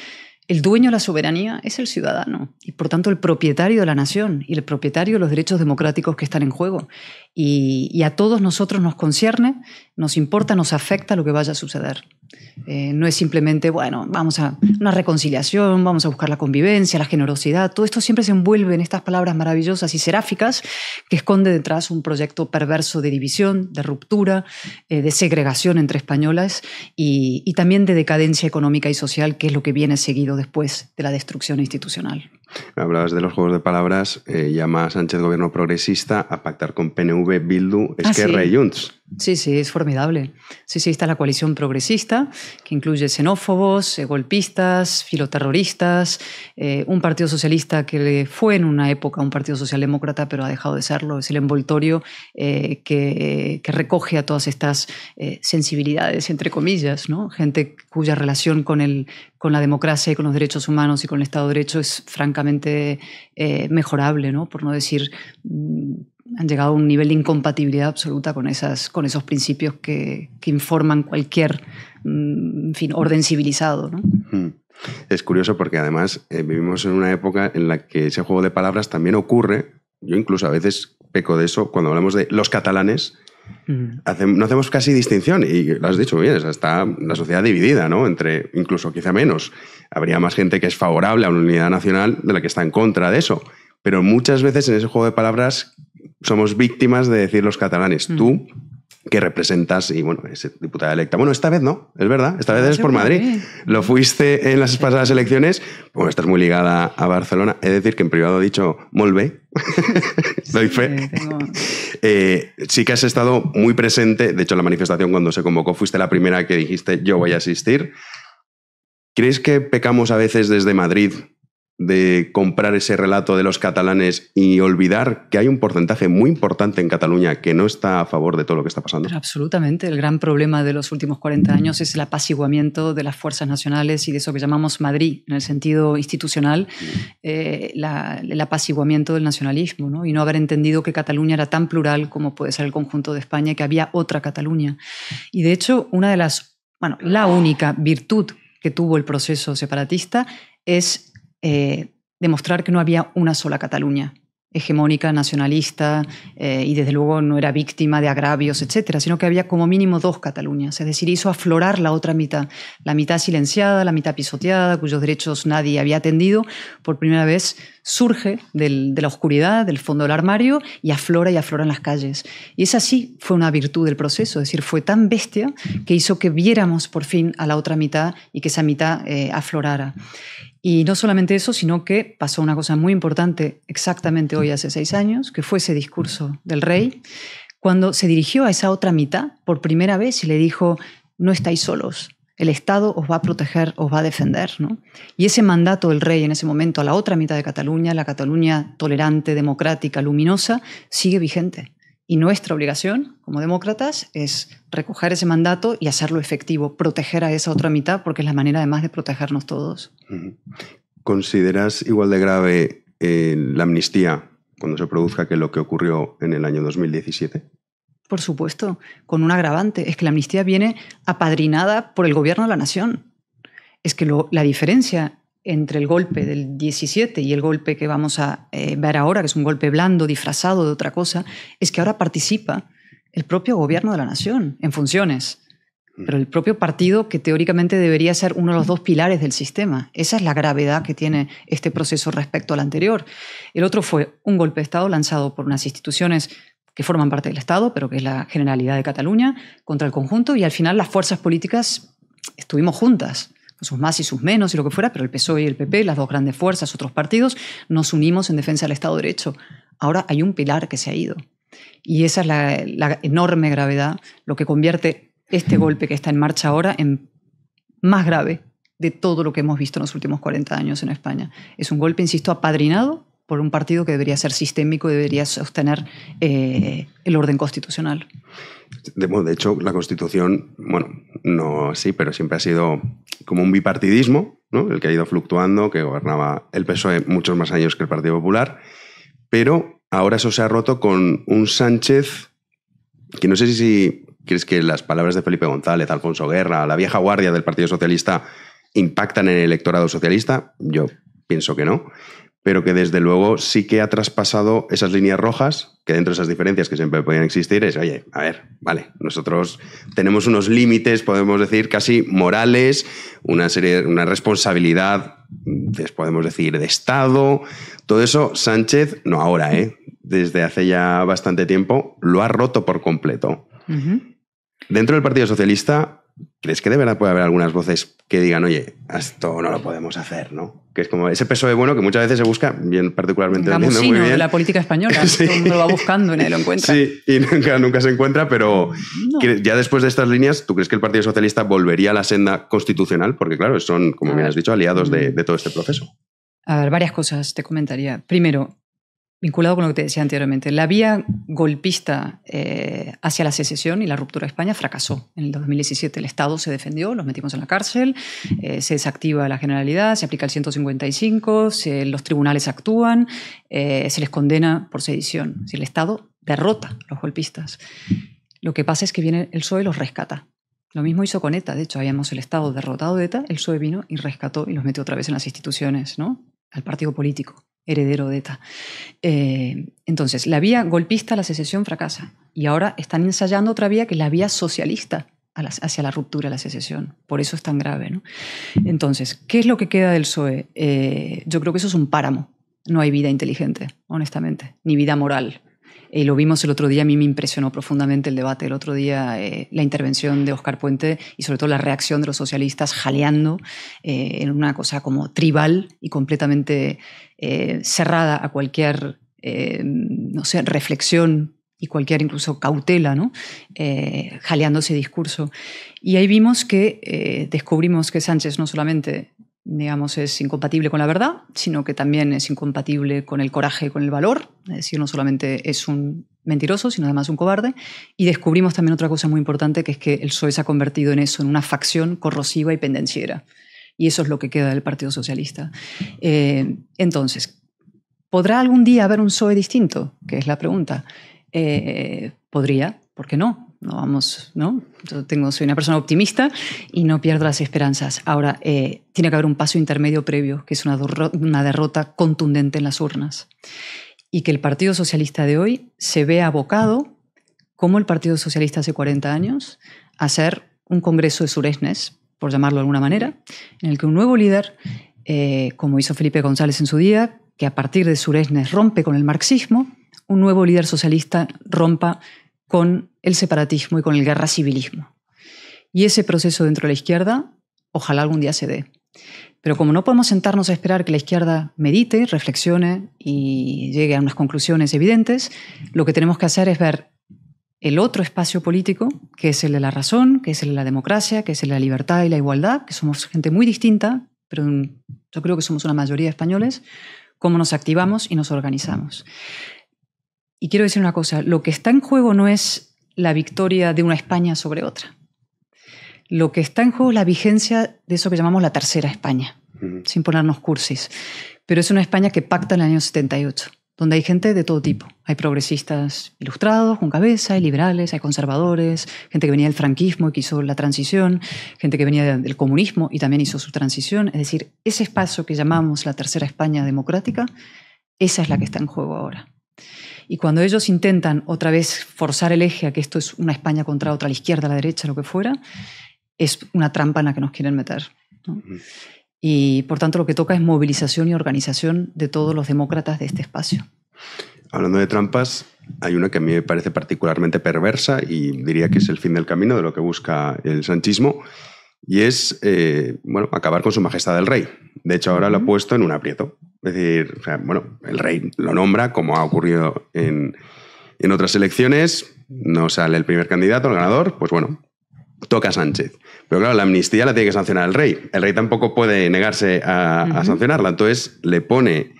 el dueño de la soberanía es el ciudadano y por tanto el propietario de la nación y el propietario de los derechos democráticos que están en juego. Y, a todos nosotros nos concierne, nos importa, nos afecta lo que vaya a suceder. Eh, no es simplemente, bueno, vamos a una reconciliación, vamos a buscar la convivencia, la generosidad. Todo esto siempre se envuelve en estas palabras maravillosas y seráficas que esconde detrás un proyecto perverso de división, de ruptura, eh, de segregación entre españolas y también de decadencia económica y social, que es lo que viene seguido después de la destrucción institucional. Hablabas de los juegos de palabras, eh, llama a Sánchez gobierno progresista a pactar con PNV, Bildu, ah, Esquerra y Junts. Sí, sí, es formidable. Sí, sí, está la coalición progresista, que incluye xenófobos, eh, golpistas, filoterroristas, eh, un partido socialista que fue en una época un partido socialdemócrata, pero ha dejado de serlo. Es el envoltorio eh, que, recoge a todas estas sensibilidades, entre comillas, ¿no? gente cuya relación con, la democracia y con los derechos humanos y con el Estado de Derecho es francamente mejorable, por no decir mm, han llegado a un nivel de incompatibilidad absoluta con, esas, con esos principios que, que informan cualquier mm, fin, orden civilizado. ¿no? Es curioso porque además eh, vivimos en una época en la que ese juego de palabras también ocurre. Yo incluso a veces peco de eso cuando hablamos de los catalanes. no hacemos casi distinción, y lo has dicho bien, está la sociedad dividida, ¿no? Entre, incluso quizá menos, habría más gente que es favorable a una unidad nacional de la que está en contra de eso. Pero muchas veces en ese juego de palabras somos víctimas de decir los catalanes, mm. tú que representas y bueno, es diputada electa. Bueno, esta vez no, es verdad, esta vez eres por Madrid. Lo fuiste en las pasadas elecciones, bueno, estás muy ligada a Barcelona. Es decir, que en privado he dicho, molve, doy fe. Eh, sí que has estado muy presente, de hecho la manifestación cuando se convocó fuiste la primera que dijiste, yo voy a asistir. ¿Crees que pecamos a veces desde Madrid de comprar ese relato de los catalanes y olvidar que hay un porcentaje muy importante en Cataluña que no está a favor de todo lo que está pasando? absolutamente. El gran problema de los últimos 40 años es el apaciguamiento de las fuerzas nacionales y de eso que llamamos Madrid, en el sentido institucional, mm. eh, el apaciguamiento del nacionalismo y no haber entendido que Cataluña era tan plural como puede ser el conjunto de España y que había otra Cataluña. Y de hecho, una de las, bueno, la única virtud que tuvo el proceso separatista es eh, demostrar que no había una sola Cataluña hegemónica, nacionalista, eh, y desde luego no era víctima de agravios, etcétera, sino que había como mínimo dos Cataluñas, es decir, hizo aflorar la otra mitad, la mitad silenciada, la mitad pisoteada, cuyos derechos nadie había atendido, por primera vez surge de la oscuridad, del fondo del armario, y aflora y aflora en las calles. Y esa sí fue una virtud del proceso, es decir, fue tan bestia que hizo que viéramos por fin a la otra mitad y que esa mitad eh, aflorara. Y no solamente eso, sino que pasó una cosa muy importante exactamente hoy, hace seis años, que fue ese discurso del rey, cuando se dirigió a esa otra mitad por primera vez y le dijo, no estáis solos, el Estado os va a proteger, os va a defender. Y ese mandato del rey en ese momento a la otra mitad de Cataluña, la Cataluña tolerante, democrática, luminosa, sigue vigente. Y nuestra obligación como demócratas es recoger ese mandato y hacerlo efectivo, proteger a esa otra mitad, porque es la manera además de protegernos todos. ¿Consideras igual de grave eh, la amnistía cuando se produzca que lo que ocurrió en el año 2017? Por supuesto, con un agravante. Es que la amnistía viene apadrinada por el gobierno de la nación. Es que la diferencia entre el golpe del 17 y el golpe que vamos a eh, ver ahora, que es un golpe blando, disfrazado de otra cosa, es que ahora participa el propio gobierno de la nación en funciones, mm. pero el propio partido que teóricamente debería ser uno de los mm. dos pilares del sistema. Esa es la gravedad que tiene este proceso respecto al anterior. El otro fue un golpe de Estado lanzado por unas instituciones que forman parte del Estado, pero que es la Generalidad de Cataluña, contra el conjunto y al final las fuerzas políticas estuvimos juntas sus más y sus menos y lo que fuera, pero el PSOE y el PP, las dos grandes fuerzas, otros partidos, nos unimos en defensa del Estado de Derecho. Ahora hay un pilar que se ha ido. Y esa es la, la enorme gravedad, lo que convierte este golpe que está en marcha ahora en más grave de todo lo que hemos visto en los últimos 40 años en España. Es un golpe, insisto, apadrinado por un partido que debería ser sistémico y debería sostener eh, el orden constitucional. De, de, hecho, la Constitución, bueno, no así, pero siempre ha sido como un bipartidismo, ¿no? el que ha ido fluctuando, que gobernaba el PSOE muchos más años que el Partido Popular, pero ahora eso se ha roto con un Sánchez que no sé si crees que las palabras de Felipe González, Alfonso Guerra, la vieja guardia del Partido Socialista impactan en el electorado socialista. Yo pienso que no pero que desde luego sí que ha traspasado esas líneas rojas, que dentro de esas diferencias que siempre podían existir es, oye, a ver, vale, nosotros tenemos unos límites, podemos decir, casi morales, una serie, una responsabilidad, pues, podemos decir, de Estado, todo eso Sánchez, no ahora, ¿eh? desde hace ya bastante tiempo, lo ha roto por completo. Dentro del Partido Socialista ¿Crees que de verdad puede haber algunas voces que digan, oye, esto no lo podemos hacer, ¿no? Que es como ese peso de bueno que muchas veces se busca, bien particularmente en la política española, todo el mundo va buscando y lo encuentra. Sí, y nunca, nunca se encuentra, pero ya después de estas líneas, ¿tú crees que el Partido Socialista volvería a la senda constitucional? Porque claro, son, como me has dicho, aliados de, mm. de todo este proceso. A ver, varias cosas te comentaría. Primero, vinculado con lo que te decía anteriormente, la vía golpista eh, hacia la secesión y la ruptura de España fracasó. En el 2017 el Estado se defendió, los metimos en la cárcel, eh, se desactiva la generalidad, se aplica el 155, los tribunales actúan, eh, se les condena por sedición. Si el Estado derrota a los golpistas. Lo que pasa es que viene el PSOE y los rescata. Lo mismo hizo con ETA, de hecho, habíamos el Estado derrotado de ETA, el PSOE vino y rescató y los metió otra vez en las instituciones, ¿no? al partido político heredero de ETA. Eh, entonces, la vía golpista a la secesión fracasa y ahora están ensayando otra vía que es la vía socialista hacia la ruptura la secesión. Por eso es tan grave. Entonces, ¿qué es lo que queda del PSOE? Eh, yo creo que eso es un páramo. No hay vida inteligente, honestamente, ni vida moral y eh, lo vimos el otro día, a mí me impresionó profundamente el debate el otro día, eh, la intervención de Oscar Puente y sobre todo la reacción de los socialistas jaleando eh, en una cosa como tribal y completamente cerrada a cualquier, no sé, reflexión y cualquier incluso cautela, ¿no? jaleando ese discurso. Y ahí vimos que descubrimos que Sánchez no solamente digamos, es incompatible con la verdad, sino que también es incompatible con el coraje, con el valor. Es decir, no solamente es un mentiroso, sino además un cobarde. Y descubrimos también otra cosa muy importante, que es que el PSOE se ha convertido en eso, en una facción corrosiva y pendenciera. Y eso es lo que queda del Partido Socialista. Eh, entonces, ¿podrá algún día haber un PSOE distinto? Que es la pregunta. Eh, podría, ¿por qué no? no vamos, ¿no? Yo tengo, soy una persona optimista y no pierdo las esperanzas. Ahora, eh, tiene que haber un paso intermedio previo, que es una, derrota contundente en las urnas. Y que el Partido Socialista de hoy se ve abocado, como el Partido Socialista hace 40 años, a ser un congreso de suresnes, por llamarlo de alguna manera, en el que un nuevo líder, eh, como hizo Felipe González en su día, que a partir de suresnes rompe con el marxismo, un nuevo líder socialista rompa con el separatismo y con el guerra civilismo. Y ese proceso dentro de la izquierda, ojalá algún día se dé. Pero como no podemos sentarnos a esperar que la izquierda medite, reflexione y llegue a unas conclusiones evidentes, lo que tenemos que hacer es ver el otro espacio político, que es el de la razón, que es el de la democracia, que es el de la libertad y la igualdad, que somos gente muy distinta, pero yo creo que somos una mayoría de españoles, cómo nos activamos y nos organizamos. Y quiero decir una cosa, lo que está en juego no es la victoria de una España sobre otra. Lo que está en juego es la vigencia de eso que llamamos la tercera España, sin ponernos cursis. Pero es una España que pacta en el año 78, donde hay gente de todo tipo. Hay progresistas ilustrados, con cabeza, hay liberales, hay conservadores, gente que venía del franquismo y que hizo la transición, gente que venía del comunismo y también hizo su transición. Es decir, ese espacio que llamamos la tercera España democrática, esa es la que está en juego ahora. Y cuando ellos intentan otra vez forzar el eje a que esto es una España contra otra, la izquierda, la derecha, lo que fuera, es una trampa en la que nos quieren meter. Y por tanto lo que toca es movilización y organización de todos los demócratas de este espacio. Hablando de trampas, hay una que a mí me parece particularmente perversa y diría que es el fin del camino de lo que busca el sanchismo, y es eh, bueno, acabar con su majestad el rey. De hecho, ahora lo ha puesto en un aprieto. Es decir, bueno, el rey lo nombra, como ha ocurrido en, otras elecciones, no sale el primer candidato, el ganador, pues bueno, toca Sánchez. Pero claro, la amnistía la tiene que sancionar el rey. El rey tampoco puede negarse a, sancionarla. Entonces le pone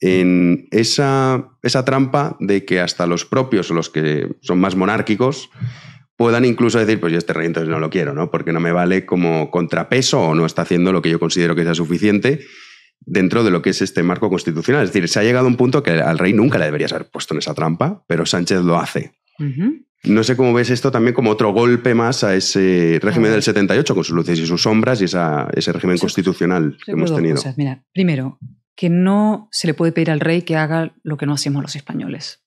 en esa, trampa de que hasta los propios, los que son más monárquicos, puedan incluso decir, pues yo este rey entonces no lo quiero, ¿no? Porque no me vale como contrapeso o no está haciendo lo que yo considero que sea suficiente dentro de lo que es este marco constitucional. Es decir, se ha llegado a un punto que al rey nunca le deberías haber puesto en esa trampa, pero Sánchez lo hace. No sé cómo ves esto también como otro golpe más a ese régimen del 78, con sus luces y sus sombras y esa, ese régimen constitucional que hemos tenido. Mira, primero, que no se le puede pedir al rey que haga lo que no hacemos los españoles,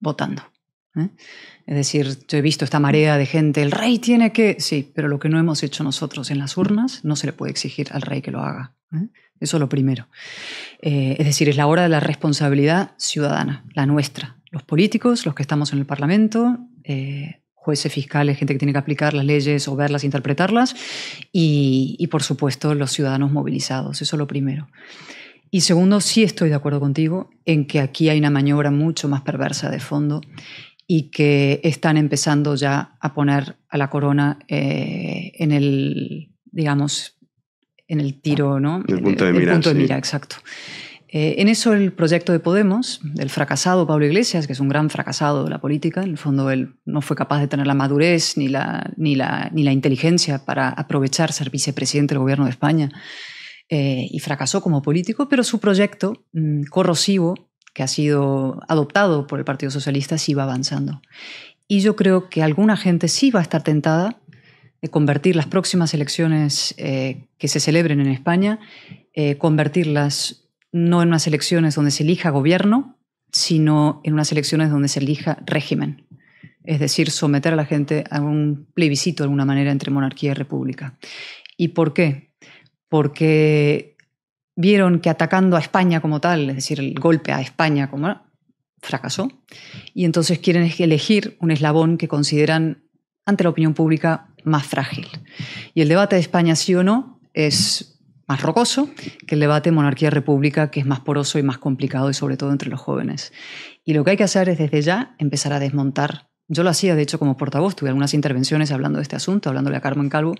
votando. ¿eh? Es decir, yo he visto esta marea de gente, el rey tiene que... Sí, pero lo que no hemos hecho nosotros en las urnas no se le puede exigir al rey que lo haga. ¿eh? Eso es lo primero. Eh, es decir, es la hora de la responsabilidad ciudadana, la nuestra. Los políticos, los que estamos en el Parlamento, eh, jueces, fiscales, gente que tiene que aplicar las leyes o verlas, interpretarlas, y, por supuesto los ciudadanos movilizados, eso es lo primero. Y segundo, sí estoy de acuerdo contigo en que aquí hay una maniobra mucho más perversa de fondo y que están empezando ya a poner a la corona eh, en el, digamos, en el tiro, ah, ¿no? El punto de mira. El punto de mira, exacto. Eh, en eso el proyecto de Podemos, del fracasado Pablo Iglesias, que es un gran fracasado de la política, en el fondo él no fue capaz de tener la madurez ni la, ni la, ni la inteligencia para aprovechar ser vicepresidente del gobierno de España eh, y fracasó como político, pero su proyecto mm, corrosivo, que ha sido adoptado por el Partido Socialista, sí va avanzando. Y yo creo que alguna gente sí va a estar tentada de convertir las próximas elecciones eh, que se celebren en España, eh, convertirlas no en unas elecciones donde se elija gobierno, sino en unas elecciones donde se elija régimen. Es decir, someter a la gente a un plebiscito de alguna manera entre monarquía y república. ¿Y por qué? Porque vieron que atacando a España como tal, es decir, el golpe a España como fracasó, y entonces quieren elegir un eslabón que consideran ante la opinión pública más frágil. Y el debate de España sí o no es más rocoso que el debate monarquía-república, que es más poroso y más complicado, y sobre todo entre los jóvenes. Y lo que hay que hacer es desde ya empezar a desmontar. Yo lo hacía, de hecho, como portavoz, tuve algunas intervenciones hablando de este asunto, hablándole a Carmen Calvo,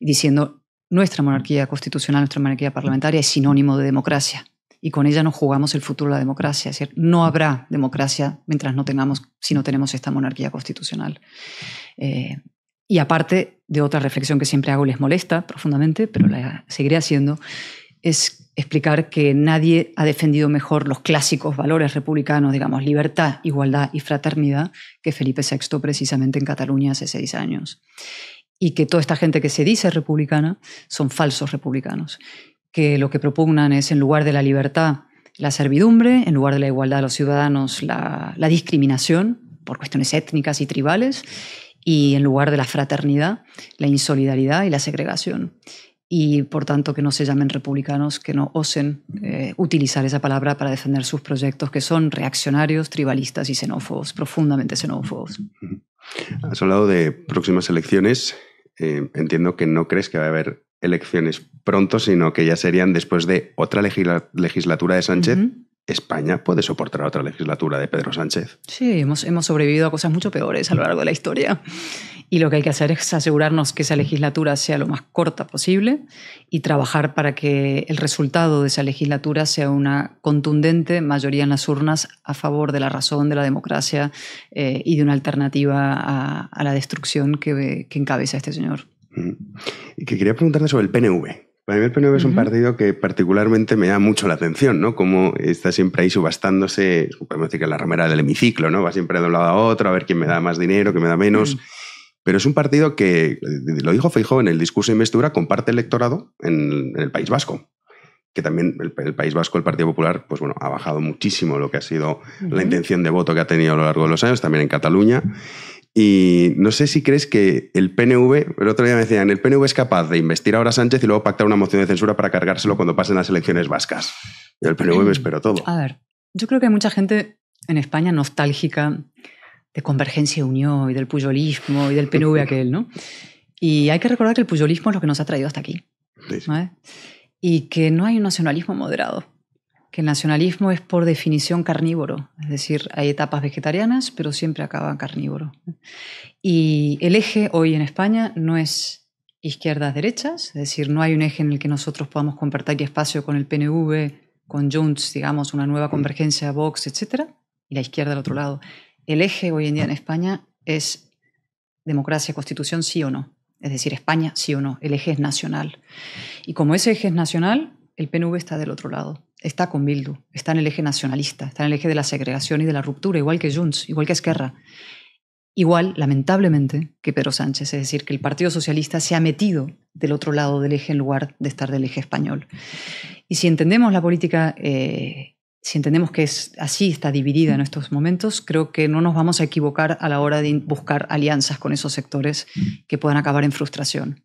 y diciendo, nuestra monarquía constitucional, nuestra monarquía parlamentaria es sinónimo de democracia, y con ella nos jugamos el futuro de la democracia. Es decir, no habrá democracia mientras no tengamos, si no tenemos esta monarquía constitucional. Eh, y aparte de otra reflexión que siempre hago, les molesta profundamente, pero la seguiré haciendo, es explicar que nadie ha defendido mejor los clásicos valores republicanos, digamos, libertad, igualdad y fraternidad, que Felipe VI precisamente en Cataluña hace seis años. Y que toda esta gente que se dice republicana son falsos republicanos, que lo que propugnan es en lugar de la libertad, la servidumbre, en lugar de la igualdad de los ciudadanos, la discriminación por cuestiones étnicas y tribales, y en lugar de la fraternidad, la insolidaridad y la segregación. Y por tanto que no se llamen republicanos, que no osen eh, utilizar esa palabra para defender sus proyectos que son reaccionarios, tribalistas y xenófobos, profundamente xenófobos. Has hablado de próximas elecciones. Eh, entiendo que no crees que va a haber elecciones pronto, sino que ya serían después de otra legislatura de Sánchez. España puede soportar otra legislatura de Pedro Sánchez. Sí, hemos, hemos, sobrevivido a cosas mucho peores a lo largo de la historia. Y lo que hay que hacer es asegurarnos que esa legislatura sea lo más corta posible y trabajar para que el resultado de esa legislatura sea una contundente mayoría en las urnas a favor de la razón, de la democracia eh, y de una alternativa a, la destrucción que, que encabeza este señor. Mm. Y que quería preguntarle sobre el PNV, para el PNV es un partido que particularmente me da mucho la atención, ¿no? Como está siempre ahí subastándose, podemos decir que la ramera del hemiciclo, ¿no? Va siempre de un lado a otro a ver quién me da más dinero, quién me da menos. Mm. Pero es un partido que, lo dijo Feijo en el discurso de investidura, comparte electorado en, el País Vasco que también el, País Vasco, el Partido Popular, pues bueno, ha bajado muchísimo lo que ha sido la intención de voto que ha tenido a lo largo de los años, también en Cataluña. Y no sé si crees que el PNV, el otro día me decían, el PNV es capaz de investir ahora Sánchez y luego pactar una moción de censura para cargárselo cuando pasen las elecciones vascas. el PNV me mm, espero todo. A ver, yo creo que hay mucha gente en España nostálgica de Convergencia y Unión y del puyolismo y del PNV aquel, ¿no? Y hay que recordar que el puyolismo es lo que nos ha traído hasta aquí. Y que no hay un nacionalismo moderado que el nacionalismo es por definición carnívoro, es decir, hay etapas vegetarianas, pero siempre acaba carnívoro. Y el eje hoy en España no es izquierdas-derechas, es decir, no hay un eje en el que nosotros podamos compartir espacio con el PNV, con Junts, digamos, una nueva convergencia, Vox, etc., y la izquierda al otro lado. El eje hoy en día en España es democracia, constitución, sí o no. Es decir, España, sí o no. El eje es nacional. Y como ese eje es nacional, el PNV está del otro lado está con Bildu, está en el eje nacionalista, está en el eje de la segregación y de la ruptura, igual que Junts, igual que Esquerra. Igual, lamentablemente, que Pedro Sánchez, es decir, que el Partido Socialista se ha metido del otro lado del eje en lugar de estar del eje español. Y si entendemos la política, eh, si entendemos que es así, está dividida en estos momentos, creo que no nos vamos a equivocar a la hora de buscar alianzas con esos sectores que puedan acabar en frustración.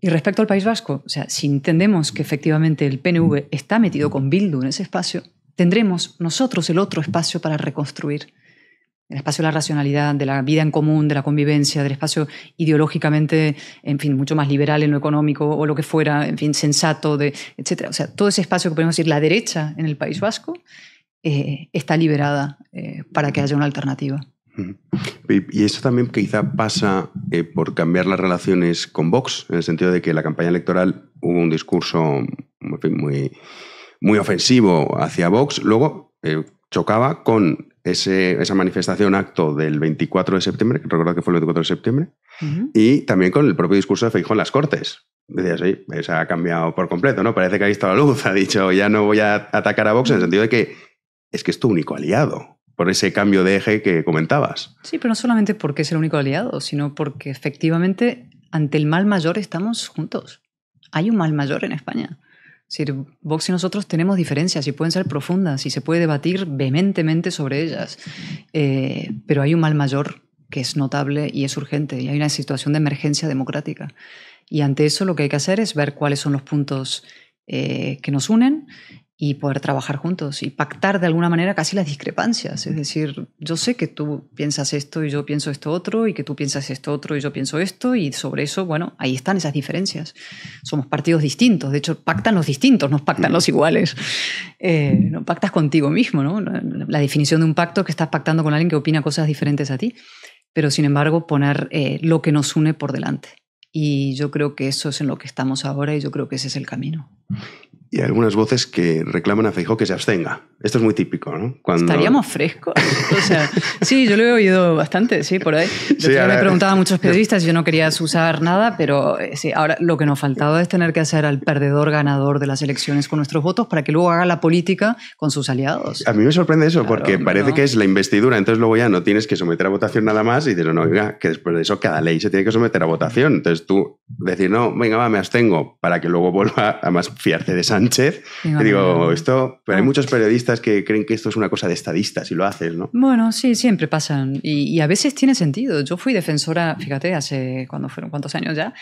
Y respecto al País Vasco, o sea, si entendemos que efectivamente el PNV está metido con Bildu en ese espacio, tendremos nosotros el otro espacio para reconstruir. El espacio de la racionalidad, de la vida en común, de la convivencia, del espacio ideológicamente, en fin, mucho más liberal en lo económico o lo que fuera, en fin, sensato, de, etc. O sea, todo ese espacio que podemos decir la derecha en el País Vasco eh, está liberada eh, para que haya una alternativa. Y eso también quizá pasa eh, por cambiar las relaciones con Vox, en el sentido de que en la campaña electoral hubo un discurso muy, muy ofensivo hacia Vox, luego eh, chocaba con esa manifestación acto del 24 de septiembre, que que fue el 24 de septiembre, y también con el propio discurso de Feijóo en las Cortes. decía sí, se pues ha cambiado por completo, ¿no? Parece que ha visto la luz, ha dicho, ya no voy a atacar a Vox, en el sentido de que es que es tu único aliado ese cambio de eje que comentabas. Sí, pero no solamente porque es el único aliado, sino porque efectivamente ante el mal mayor estamos juntos. Hay un mal mayor en España. Es Vox y nosotros tenemos diferencias y pueden ser profundas y se puede debatir vehementemente sobre ellas, eh, pero hay un mal mayor que es notable y es urgente y hay una situación de emergencia democrática. Y ante eso lo que hay que hacer es ver cuáles son los puntos eh, que nos unen y poder trabajar juntos y pactar de alguna manera casi las discrepancias. Es decir, yo sé que tú piensas esto y yo pienso esto otro, y que tú piensas esto otro y yo pienso esto, y sobre eso, bueno, ahí están esas diferencias. Somos partidos distintos, de hecho, pactan los distintos, no pactan los iguales. Eh, no pactas contigo mismo, ¿no? La definición de un pacto es que estás pactando con alguien que opina cosas diferentes a ti, pero sin embargo poner eh, lo que nos une por delante. Y yo creo que eso es en lo que estamos ahora y yo creo que ese es el camino y algunas voces que reclaman a Feijó que se abstenga. Esto es muy típico, ¿no? Estaríamos frescos. sí, yo lo he oído bastante, sí, por ahí. Yo me preguntaba a muchos periodistas, yo no quería usar nada, pero eh, sí, ahora lo que nos faltaba es tener que hacer al perdedor ganador de las elecciones con nuestros votos para que luego haga la política con sus aliados. A mí me sorprende eso, porque parece que es la investidura, entonces luego ya no tienes que someter a votación nada más y dices, no, venga que después de eso cada ley se tiene que someter a votación. Entonces tú decir, no, venga, va, me abstengo, para que luego vuelva a más fiarte de Sánchez chef digo, esto, pero hay ah. muchos periodistas que creen que esto es una cosa de estadistas y lo haces, ¿no? Bueno, sí, siempre pasan. Y, y, a veces tiene sentido. Yo fui defensora, fíjate, hace cuando fueron cuántos años ya,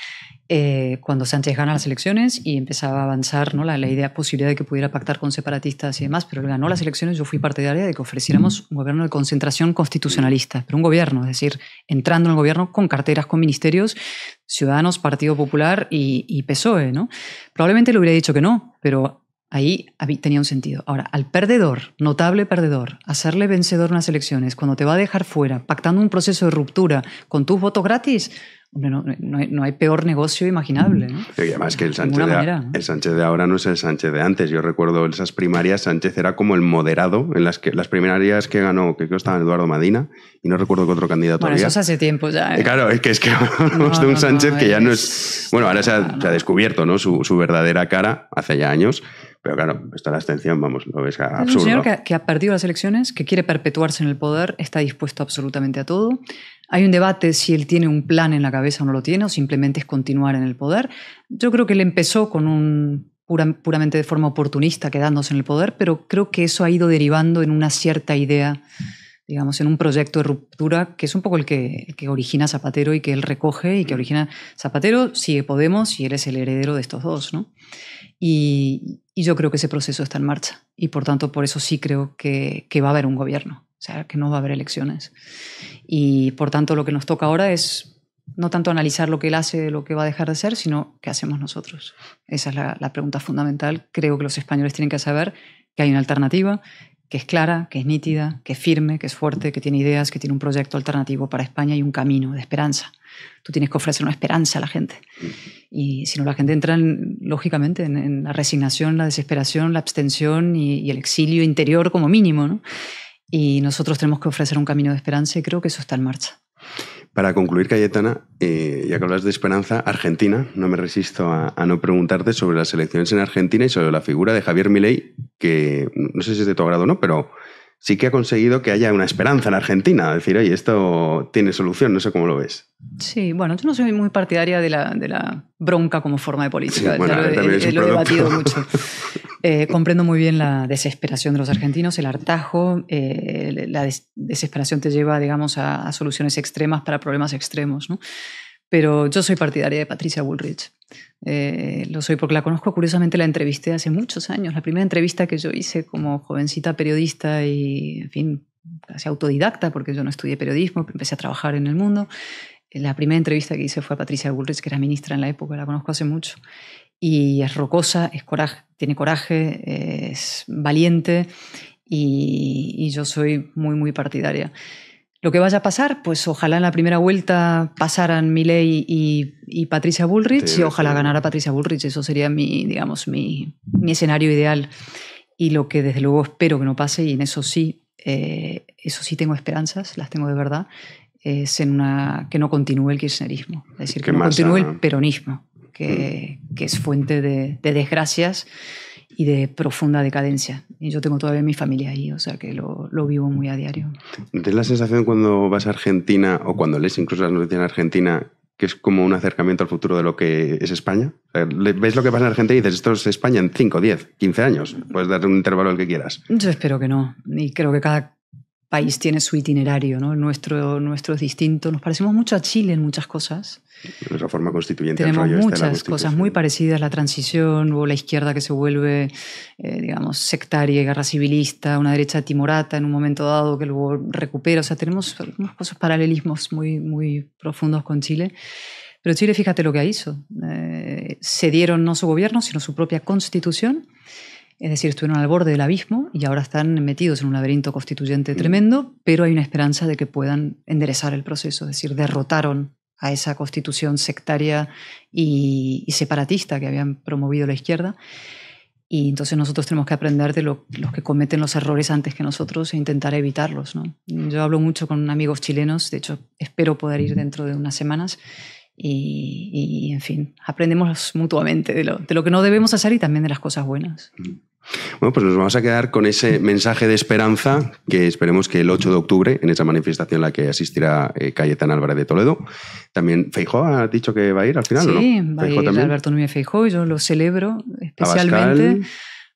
eh, cuando Sánchez gana las elecciones y empezaba a avanzar ¿no? la, la, idea, posibilidad de que pudiera pactar con separatistas y demás, pero él ganó las elecciones, yo fui partidaria de que ofreciéramos un gobierno de concentración constitucionalista, pero un gobierno, es decir, entrando en el gobierno con carteras, con ministerios, Ciudadanos, Partido Popular y, PSOE, ¿no? Probablemente le hubiera dicho que no, pero Ahí tenía un sentido. Ahora, al perdedor, notable perdedor, hacerle vencedor las elecciones, cuando te va a dejar fuera, pactando un proceso de ruptura con tus votos gratis, no, hay, peor negocio imaginable. además que el Sánchez, de, ahora no es el Sánchez de antes. Yo recuerdo en esas primarias, Sánchez era como el moderado en las que las primarias que ganó, que creo Eduardo Madina, y no recuerdo qué otro candidato bueno, Eso es hace tiempo ya. Eh, ¿eh? Claro, es que es que hablamos de un Sánchez que ya no es. Bueno, ahora se ha, descubierto ¿no? Su, verdadera cara hace ya años. Pero claro, está la abstención, vamos, lo ves absurdo. Es un señor que ha perdido las elecciones, que quiere perpetuarse en el poder, está dispuesto absolutamente a todo hay un debate si él tiene un plan en la cabeza o no lo tiene, o simplemente es continuar en el poder. Yo creo que él empezó con un puramente de forma oportunista, quedándose en el poder, pero creo que eso ha ido derivando en una cierta idea, digamos, en un proyecto de ruptura, que es un poco el que, origina Zapatero y que él recoge y que mm. origina Zapatero, sigue Podemos y él es el heredero de estos dos, ¿no? Y, yo creo que ese proceso está en marcha y por tanto por eso sí creo que va a haber un gobierno. O sea, que no va a haber elecciones. Y por tanto, lo que nos toca ahora es no tanto analizar lo que él hace, lo que va a dejar de ser, sino qué hacemos nosotros. Esa es la, pregunta fundamental. Creo que los españoles tienen que saber que hay una alternativa, que es clara, que es nítida, que es firme, que es fuerte, que tiene ideas, que tiene un proyecto alternativo para España y un camino de esperanza. Tú tienes que ofrecer una esperanza a la gente. Y si no, la gente entra, lógicamente, en, la resignación, la desesperación, la abstención y, y el exilio interior como mínimo. ¿no? y nosotros tenemos que ofrecer un camino de esperanza y creo que eso está en marcha. Para concluir, Cayetana, eh, ya que hablas de esperanza, Argentina, no me resisto a, no preguntarte sobre las elecciones en Argentina y sobre la figura de Javier Milei, que no sé si es de tu agrado o no, pero sí que ha conseguido que haya una esperanza en Argentina. Decir, oye, esto tiene solución, no sé cómo lo ves. Sí, bueno, yo no soy muy partidaria de la, de la bronca como forma de política. Sí, bueno, lo he eh, debatido mucho. Eh, comprendo muy bien la desesperación de los argentinos, el hartajo. Eh, la desesperación te lleva, digamos, a, soluciones extremas para problemas extremos. Pero yo soy partidaria de Patricia Bullrich. Eh, lo soy porque la conozco, curiosamente la entrevisté hace muchos años. La primera entrevista que yo hice como jovencita periodista y, en fin, casi autodidacta, porque yo no estudié periodismo, empecé a trabajar en el mundo. La primera entrevista que hice fue a Patricia Bullrich, que era ministra en la época, la conozco hace mucho y es rocosa, es coraje, tiene coraje, es valiente y, yo soy muy, muy partidaria. Lo que vaya a pasar, pues ojalá en la primera vuelta pasaran Milei y, Patricia Bullrich y ojalá ganara Patricia Bullrich. Eso sería mi, digamos, mi, escenario ideal y lo que desde luego espero que no pase y en eso sí, eh, eso sí tengo esperanzas, las tengo de verdad, es en una que no continúe el kirchnerismo, es decir, que, no continúe el peronismo que, es fuente de, desgracias y de profunda decadencia. Y yo tengo todavía mi familia ahí, o sea que lo, vivo muy a diario. ¿Tienes la sensación cuando vas a Argentina o cuando lees incluso las noticias en Argentina que es como un acercamiento al futuro de lo que es España. ¿Ves lo que pasa en Argentina y dices, esto es España en 5, 10, 15 años? Puedes dar un intervalo al que quieras. Yo espero que no. Y creo que cada país tiene su itinerario, Nuestro, nuestro es distinto. Nos parecemos mucho a Chile en muchas cosas. Nuestra forma constituyente. Tenemos muchas cosas muy parecidas, la transición o la izquierda que se vuelve, eh, digamos, sectaria y guerra civilista, una derecha timorata en un momento dado que luego recupera. O sea, tenemos unos paralelismos muy, muy profundos con Chile. Pero Chile, fíjate lo que hizo. Eh, cedieron no su gobierno, sino su propia constitución es decir, estuvieron al borde del abismo y ahora están metidos en un laberinto constituyente tremendo, pero hay una esperanza de que puedan enderezar el proceso, es decir, derrotaron a esa constitución sectaria y, separatista que habían promovido la izquierda. Y entonces nosotros tenemos que aprender de los que cometen los errores antes que nosotros e intentar evitarlos. Yo hablo mucho con amigos chilenos, de hecho espero poder ir dentro de unas semanas. Y, en fin, aprendemos mutuamente de lo, que no debemos hacer y también de las cosas buenas. Bueno, pues nos vamos a quedar con ese mensaje de esperanza que esperemos que el 8 de octubre, en esa manifestación a la que asistirá eh, Cayetan Álvarez de Toledo. También Feijó ha dicho que va a ir al final, sí, no? va a ir también. Alberto yo lo celebro especialmente.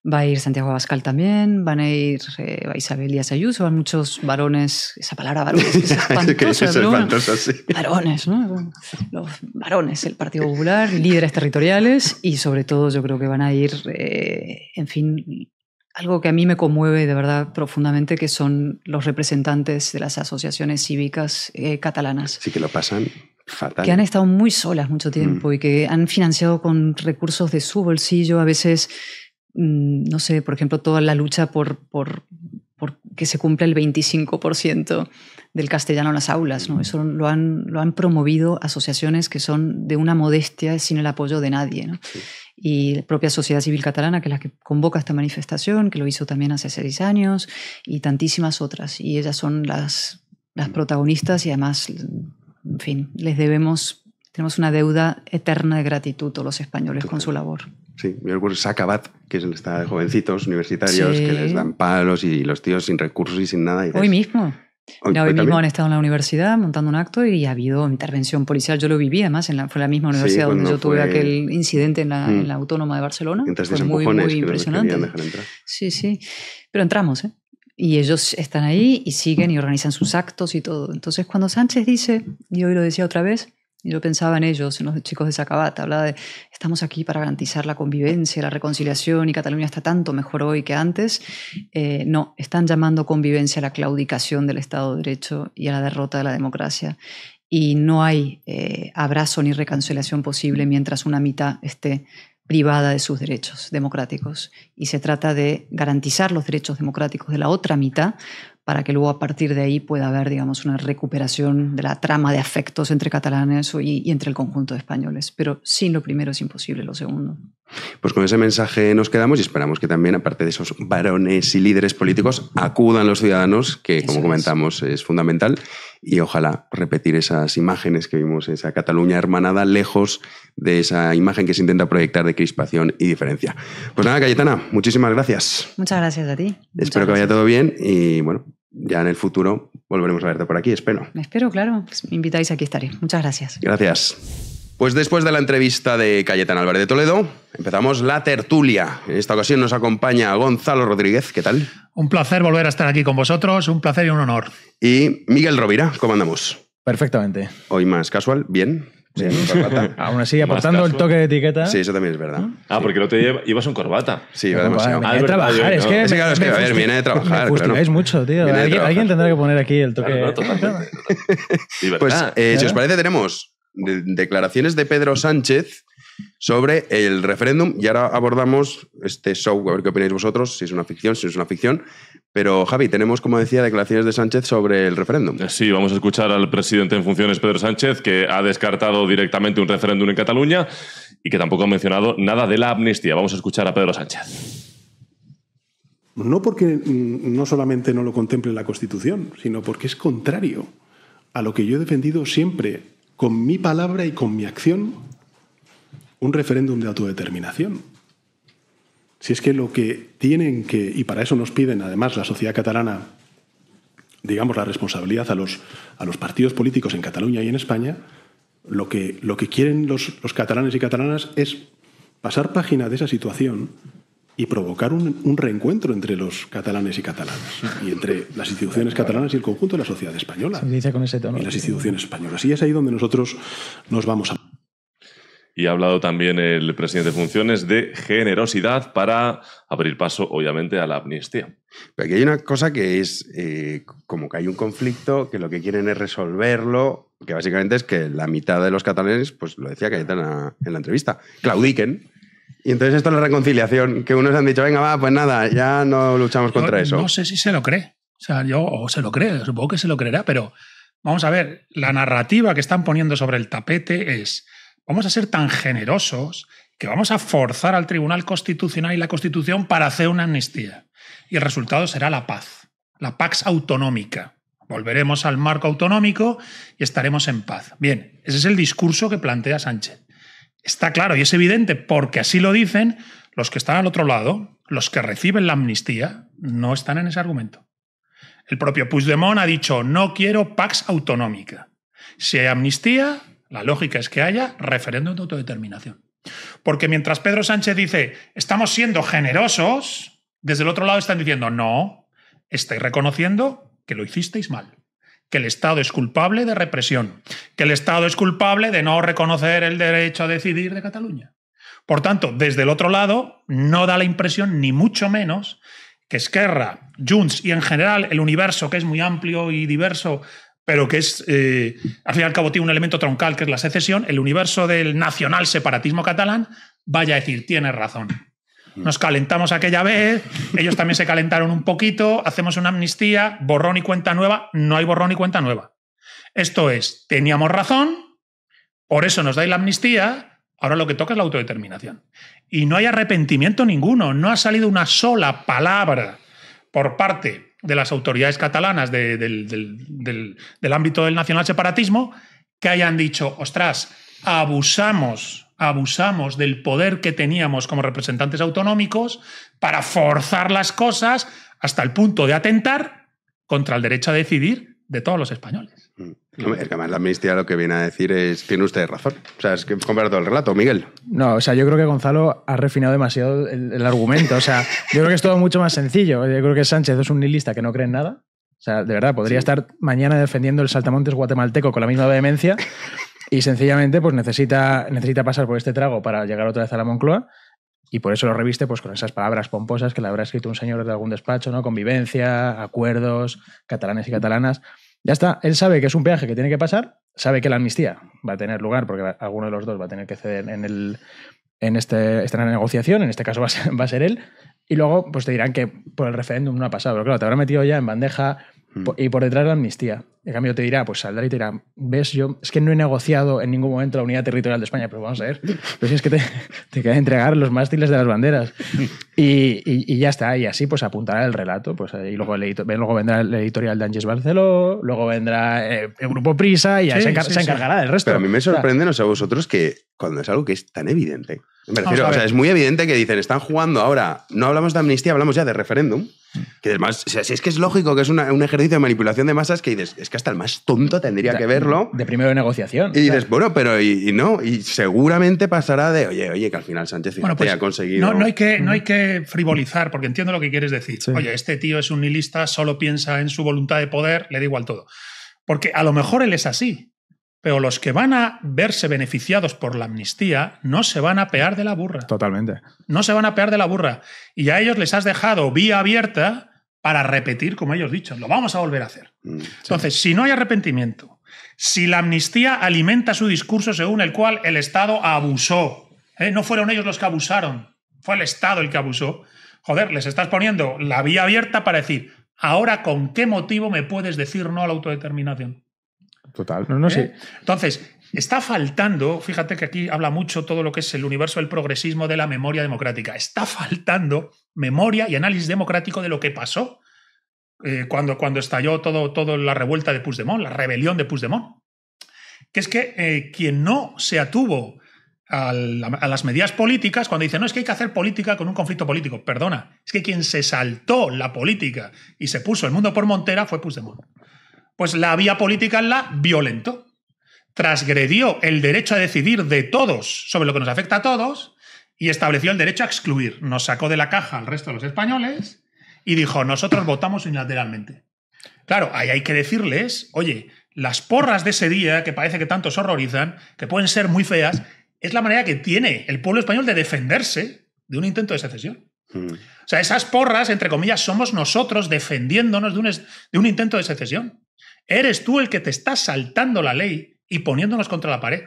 Va a ir Santiago Abascal también, van a ir eh, Isabel Díaz Ayuso, van muchos varones, esa palabra varones varones, ¿no? Los varones, el Partido Popular, líderes territoriales y sobre todo yo creo que van a ir, eh, en fin, algo que a mí me conmueve de verdad profundamente, que son los representantes de las asociaciones cívicas eh, catalanas. Sí, que lo pasan fatal. Que han estado muy solas mucho tiempo mm. y que han financiado con recursos de su bolsillo, a veces Mm, no sé, por ejemplo, toda la lucha por, que se cumpla el 25% del castellano en las aulas. Eso lo han, promovido asociaciones que son de una modestia sin el apoyo de nadie. Y la propia sociedad civil catalana, que es la que convoca esta manifestación, que lo hizo también hace seis años, y tantísimas otras. Y ellas son las, protagonistas y además, en fin, les debemos, tenemos una deuda eterna de gratitud a los españoles con su labor. Sí, yo es Sacabat, que es el estado de jovencitos universitarios que les dan palos y los tíos sin recursos y sin nada. hoy mismo. Hoy, mismo han estado en la universidad montando un acto y ha habido intervención policial. Yo lo viví además, en la, fue la misma universidad donde yo tuve aquel incidente mm. en la, Autónoma de Barcelona. fue muy, muy impresionante. Sí, sí. Pero entramos, ¿eh? Y ellos están ahí y siguen y organizan sus actos y todo. Entonces, cuando Sánchez dice, y hoy lo decía otra vez, yo pensaba en ellos, en los chicos de Sacabata, hablaba de, estamos aquí para garantizar la convivencia, la reconciliación, y Cataluña está tanto mejor hoy que antes. Eh, no, están llamando convivencia a la claudicación del Estado de Derecho y a la derrota de la democracia. Y no hay eh, abrazo ni reconciliación posible mientras una mitad esté privada de sus derechos democráticos. Y se trata de garantizar los derechos democráticos de la otra mitad para que luego a partir de ahí pueda haber, digamos, una recuperación de la trama de afectos entre catalanes y, y, entre el conjunto de españoles. Pero sin lo primero es imposible lo segundo. Pues con ese mensaje nos quedamos y esperamos que también, aparte de esos varones y líderes políticos, acudan los ciudadanos, que como comentamos es fundamental, y ojalá repetir esas imágenes que vimos, esa Cataluña hermanada, lejos de esa imagen que se intenta proyectar de crispación y diferencia. Pues nada, Cayetana, muchísimas gracias. Muchas gracias a ti. Espero que vaya todo bien y bueno, ya en el futuro volveremos a verte por aquí, espero. Me espero, claro. Pues me invitáis, aquí estaré. Muchas gracias. Gracias. Pues después de la entrevista de Cayetán Álvarez de Toledo, empezamos la tertulia. En esta ocasión nos acompaña Gonzalo Rodríguez. ¿Qué tal? Un placer volver a estar aquí con vosotros, un placer y un honor. Y Miguel Rovira, ¿cómo andamos? Perfectamente. Hoy más casual, bien. Sí, Aún así, aportando el toque de etiqueta. Sí, eso también es verdad. Ah, porque no te ibas un corbata. Sí, iba demasiado. Viene de ah, trabajar, es que... Sí, claro, es que, a ver, viene de trabajar, me os mucho, tío declaraciones de Pedro Sánchez sobre el referéndum y ahora abordamos este show, a ver qué opináis vosotros, si es una ficción, si es una ficción. Pero Javi, tenemos, como decía, declaraciones de Sánchez sobre el referéndum. Eh, sí, vamos a escuchar al presidente en funciones, Pedro Sánchez, que ha descartado directamente un referéndum en Cataluña y que tampoco ha mencionado nada de la amnistía. Vamos a escuchar a Pedro Sánchez. No porque mm, no solamente no lo contemple la Constitución, sino porque es contrario a lo que yo he defendido siempre con mi palabra y con mi acción un referéndum de autodeterminación. Si es que lo que tienen que, y para eso nos piden además la sociedad catalana, digamos, la responsabilidad a los, a los partidos políticos en Cataluña y en España, lo que, lo que quieren los, los catalanes y catalanas es pasar página de esa situación y provocar un, reencuentro entre los catalanes y catalanas y entre las instituciones catalanas y el conjunto de la sociedad española. con ese Y las instituciones españolas. Y es ahí donde nosotros nos vamos a... Y ha hablado también el presidente de funciones de generosidad para abrir paso, obviamente, a la amnistía. aquí hay una cosa que es eh, como que hay un conflicto, que lo que quieren es resolverlo, que básicamente es que la mitad de los catalanes, pues lo decía Cayetana en la entrevista, claudiquen y entonces esto es la reconciliación, que unos han dicho, venga, va, pues nada, ya no luchamos contra eso. No sé si se lo cree. O sea, yo o se lo cree, supongo que se lo creerá, pero vamos a ver, la narrativa que están poniendo sobre el tapete es, vamos a ser tan generosos que vamos a forzar al Tribunal Constitucional y la Constitución para hacer una amnistía. Y el resultado será la paz, la pax autonómica. Volveremos al marco autonómico y estaremos en paz. Bien, ese es el discurso que plantea Sánchez. Está claro y es evidente, porque así lo dicen los que están al otro lado, los que reciben la amnistía, no están en ese argumento. El propio Puigdemont ha dicho, no quiero pax autonómica. Si hay amnistía, la lógica es que haya referéndum de autodeterminación. Porque mientras Pedro Sánchez dice, estamos siendo generosos, desde el otro lado están diciendo, no, estáis reconociendo que lo hicisteis mal que el Estado es culpable de represión, que el Estado es culpable de no reconocer el derecho a decidir de Cataluña. Por tanto, desde el otro lado, no da la impresión, ni mucho menos, que Esquerra, Junts y en general el universo, que es muy amplio y diverso, pero que es, eh, al fin y al cabo, tiene un elemento troncal, que es la secesión, el universo del nacional separatismo catalán, vaya a decir, tiene razón. Nos calentamos aquella vez, ellos también se calentaron un poquito, hacemos una amnistía, borrón y cuenta nueva, no hay borrón y cuenta nueva. Esto es, teníamos razón, por eso nos dais la amnistía, ahora lo que toca es la autodeterminación. Y no hay arrepentimiento ninguno, no ha salido una sola palabra por parte de las autoridades catalanas del, del ámbito del nacional separatismo que hayan dicho, ostras, abusamos abusamos del poder que teníamos como representantes autonómicos para forzar las cosas hasta el punto de atentar contra el derecho a decidir de todos los españoles. Mm. la amnistía lo que viene a decir es, tiene usted razón. O sea, es que todo el relato, Miguel. No, o sea, yo creo que Gonzalo ha refinado demasiado el, argumento. O sea, yo creo que es todo mucho más sencillo. Yo creo que Sánchez es un nihilista que no cree en nada. O sea, de verdad, podría estar mañana defendiendo el saltamontes guatemalteco con la misma vehemencia y sencillamente pues necesita, necesita pasar por este trago para llegar otra vez a la Moncloa y por eso lo reviste pues con esas palabras pomposas que le habrá escrito un señor de algún despacho, ¿no? Convivencia, acuerdos, catalanes y catalanas. Ya está, él sabe que es un peaje que tiene que pasar, sabe que la amnistía va a tener lugar porque alguno de los dos va a tener que ceder en el en este, esta negociación, en este caso va a, ser, él, y luego pues te dirán que por el referéndum no ha pasado, pero claro, te habrá metido ya en bandeja Mm. Y por detrás la amnistía. En cambio, te dirá, pues saldrá y te dirá, ves, yo es que no he negociado en ningún momento la unidad territorial de España, pero vamos a ver, pero es que te, queda entregar los mástiles de las banderas. Y, y, ya está, y así pues apuntará el relato, pues eh, y luego, el luego vendrá el editorial de Ángel Barceló, luego vendrá eh, el grupo Prisa y se, se, encargará del resto. Pero a mí me sorprende, no sé, a vosotros que cuando es algo que es tan evidente, o sea, es muy evidente que dicen, están jugando ahora, no hablamos de amnistía, hablamos ya de referéndum. Que además, si es que es lógico que es un ejercicio de manipulación de masas que dices, es que hasta el más tonto tendría que verlo. De primero de negociación. Y dices, bueno, pero y, no, y seguramente pasará de, oye, oye, que al final Sánchez bueno, pues, ha conseguido. No, no, hay que, no hay que frivolizar, porque entiendo lo que quieres decir. Oye, este tío es un nihilista, solo piensa en su voluntad de poder, le da igual todo. Porque a lo mejor él es así. Pero los que van a verse beneficiados por la amnistía no se van a pear de la burra. Totalmente. No se van a pear de la burra. Y a ellos les has dejado vía abierta para repetir, como ellos dicho, lo vamos a volver a hacer. Mm, Entonces, si no hay arrepentimiento, si la amnistía alimenta su discurso según el cual el Estado abusó, ¿eh? no fueron ellos los que abusaron, fue el Estado el que abusó, joder, les estás poniendo la vía abierta para decir, ahora con qué motivo me puedes decir no a la autodeterminación. Total. No, sé ¿Eh? Entonces, está faltando, fíjate que aquí habla mucho todo lo que es el universo del progresismo de la memoria democrática. Está faltando memoria y análisis democrático de lo que pasó eh, cuando, cuando estalló toda todo la revuelta de Puigdemont, la rebelión de Puigdemont. Que es que eh, quien no se atuvo a, las medidas políticas, cuando dice, no, es que hay que hacer política con un conflicto político, perdona, es que quien se saltó la política y se puso el mundo por montera fue Puigdemont. Pues la vía política la violentó. Transgredió el derecho a decidir de todos sobre lo que nos afecta a todos y estableció el derecho a excluir. Nos sacó de la caja al resto de los españoles y dijo, nosotros votamos unilateralmente. Claro, ahí hay que decirles, oye, las porras de ese día, que parece que tanto horrorizan, que pueden ser muy feas, es la manera que tiene el pueblo español de defenderse de un intento de secesión. Hmm. O sea, esas porras, entre comillas, somos nosotros defendiéndonos de de un intento de secesión. Eres tú el que te está saltando la ley y poniéndonos contra la pared.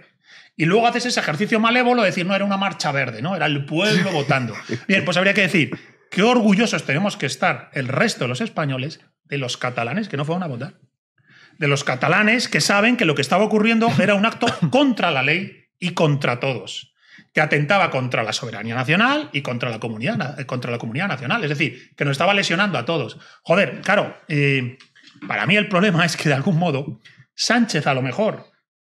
Y luego haces ese ejercicio malévolo de decir, no, era una marcha verde, ¿no? Era el pueblo votando. Bien, pues habría que decir, qué orgullosos tenemos que estar el resto de los españoles de los catalanes que no fueron a votar. De los catalanes que saben que lo que estaba ocurriendo era un acto contra la ley y contra todos que atentaba contra la soberanía nacional y contra la comunidad, eh, contra la comunidad nacional. Es decir, que nos estaba lesionando a todos. Joder, claro, eh, para mí el problema es que de algún modo Sánchez a lo mejor,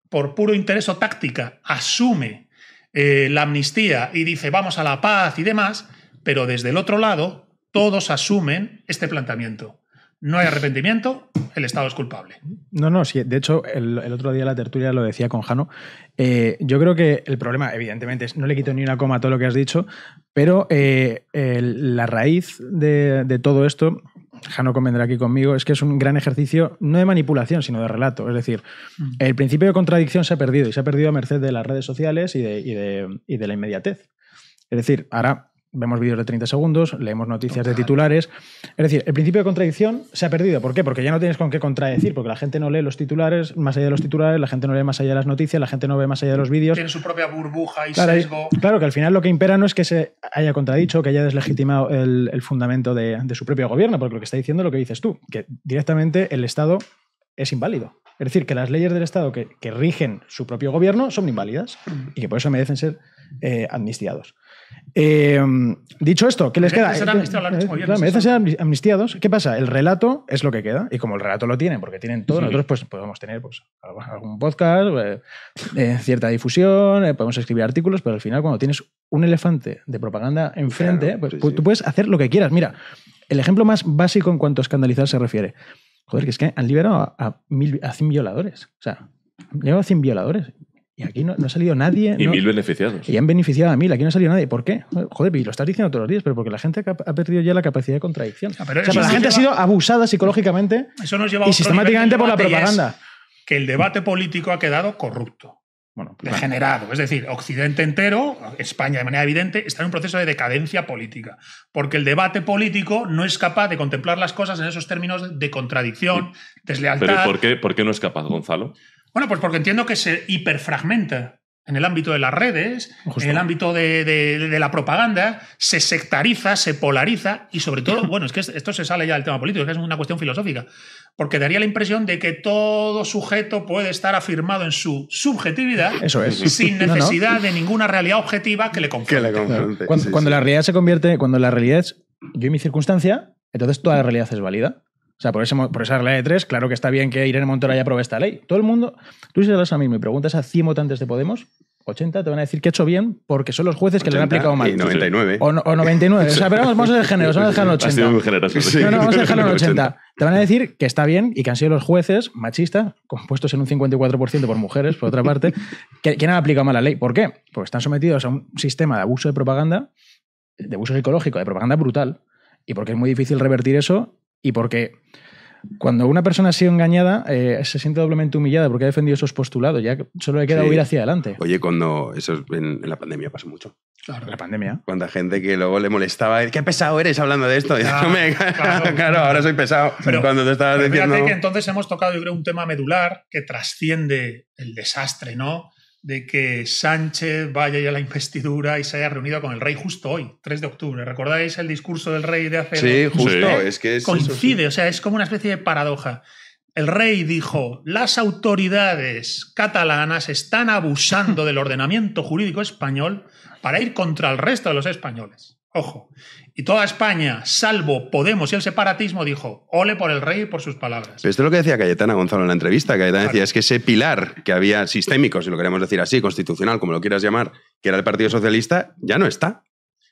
por puro interés o táctica, asume eh, la amnistía y dice vamos a la paz y demás, pero desde el otro lado todos asumen este planteamiento. No hay arrepentimiento, el Estado es culpable. No, no, sí. De hecho, el, otro día la tertulia lo decía con Jano. Eh, yo creo que el problema, evidentemente, es, no le quito ni una coma a todo lo que has dicho, pero eh, la raíz de, todo esto Jano convendrá aquí conmigo, es que es un gran ejercicio no de manipulación, sino de relato. Es decir, mm. el principio de contradicción se ha perdido y se ha perdido a merced de las redes sociales y de, la inmediatez. Es decir, ahora vemos vídeos de 30 segundos, leemos noticias de titulares. Es decir, el principio de contradicción se ha perdido. ¿Por qué? Porque ya no tienes con qué contradecir, porque la gente no lee los titulares, más allá de los titulares, la gente no lee más allá de las noticias, la gente no ve más allá de los vídeos. Tiene su propia burbuja y claro, sesgo. Claro, que al final lo que impera no es que se haya contradicho, que haya deslegitimado el, fundamento de, su propio gobierno, porque lo que está diciendo es lo que dices tú, que directamente el Estado es inválido. Es decir, que las leyes del Estado que, rigen su propio gobierno son inválidas y que por eso merecen ser eh, amnistiados. Em, dicho esto, ¿qué les queda? Este Ser eh, eh, amnistiados, ¿Qué pasa? El relato es lo que queda. Y como el relato lo tienen, porque tienen todo, nosotros pues podemos tener pues, algún podcast, eh, cierta difusión, podemos escribir artículos, pero al final cuando tienes un elefante de propaganda enfrente, pues, tú puedes hacer lo que quieras. Mira, el ejemplo más básico en cuanto a escandalizar se refiere. Joder, que es que han liberado a, a 100 violadores. O sea, han liberado a 100 violadores. Y aquí no, ha salido nadie. Y mil Y han beneficiado a mil. Aquí no ha salido nadie. ¿Por qué? Joder, y lo estás diciendo todos los días, pero porque la gente ha perdido ya la capacidad de contradicción. Ah, la gente ha sido abusada psicológicamente y sistemáticamente por la propaganda. que el debate político ha quedado corrupto. Bueno, pues degenerado. Es decir, Occidente entero, España de manera evidente, está en un proceso de decadencia política, porque el debate político no es capaz de contemplar las cosas en esos términos de contradicción, deslealtad. por qué, por qué no es capaz, Gonzalo? Bueno, pues porque entiendo que se hiperfragmenta en el ámbito de las redes, en el ámbito de, la propaganda, se sectariza, se polariza y sobre todo, bueno, es que esto se sale ya del tema político, es una cuestión filosófica, porque daría la impresión de que todo sujeto puede estar afirmado en su subjetividad sin necesidad de ninguna realidad objetiva que le confronte. Cuando, la realidad se convierte, cuando la realidad es yo y mi circunstancia, entonces toda la realidad es válida. O sea, por, por esa ley de tres, claro que está bien que Irene Montero haya aprobado esta ley. Todo el mundo, tú si a mismo y preguntas a 100 votantes de Podemos, 80 te van a decir que he hecho bien porque son los jueces que le han aplicado mal. Y 99. O, 99. O sea, pero vamos, vamos a ser generosos, vamos a dejarlo en 80. No, no, vamos a dejarlo en 80. Te van a decir que está bien y que han sido los jueces machistas, compuestos en un 54% por mujeres, por otra parte, que, que han aplicado mal la ley. ¿Por qué? Porque están sometidos a un sistema de abuso de propaganda, de abuso psicológico, de propaganda brutal. Y porque es muy difícil revertir eso y porque Cuando una persona ha sido engañada, eh, se siente doblemente humillada porque ha defendido esos postulados. Ya solo le queda huir hacia adelante. Oye, cuando eso en, la pandemia pasó mucho. Claro. La pandemia. Cuánta gente que luego le molestaba. Qué pesado eres hablando de esto. Claro, ahora soy pesado. Pero, cuando te estabas que entonces hemos tocado, yo un tema medular que trasciende el desastre, ¿no? de que Sánchez vaya a la investidura y se haya reunido con el rey justo hoy, 3 de octubre. ¿Recordáis el discurso del rey de hace... Sí, justo, es que coincide, o sea, es como una especie de paradoja. El rey dijo, las autoridades catalanas están abusando del ordenamiento jurídico español para ir contra el resto de los españoles. Ojo. Y toda España, salvo Podemos y el separatismo, dijo, ole por el rey y por sus palabras. esto es lo que decía Cayetana Gonzalo en la entrevista. Cayetana decía, es que ese pilar que había sistémico, si lo queremos decir así, constitucional, como lo quieras llamar, que era el Partido Socialista, ya no está.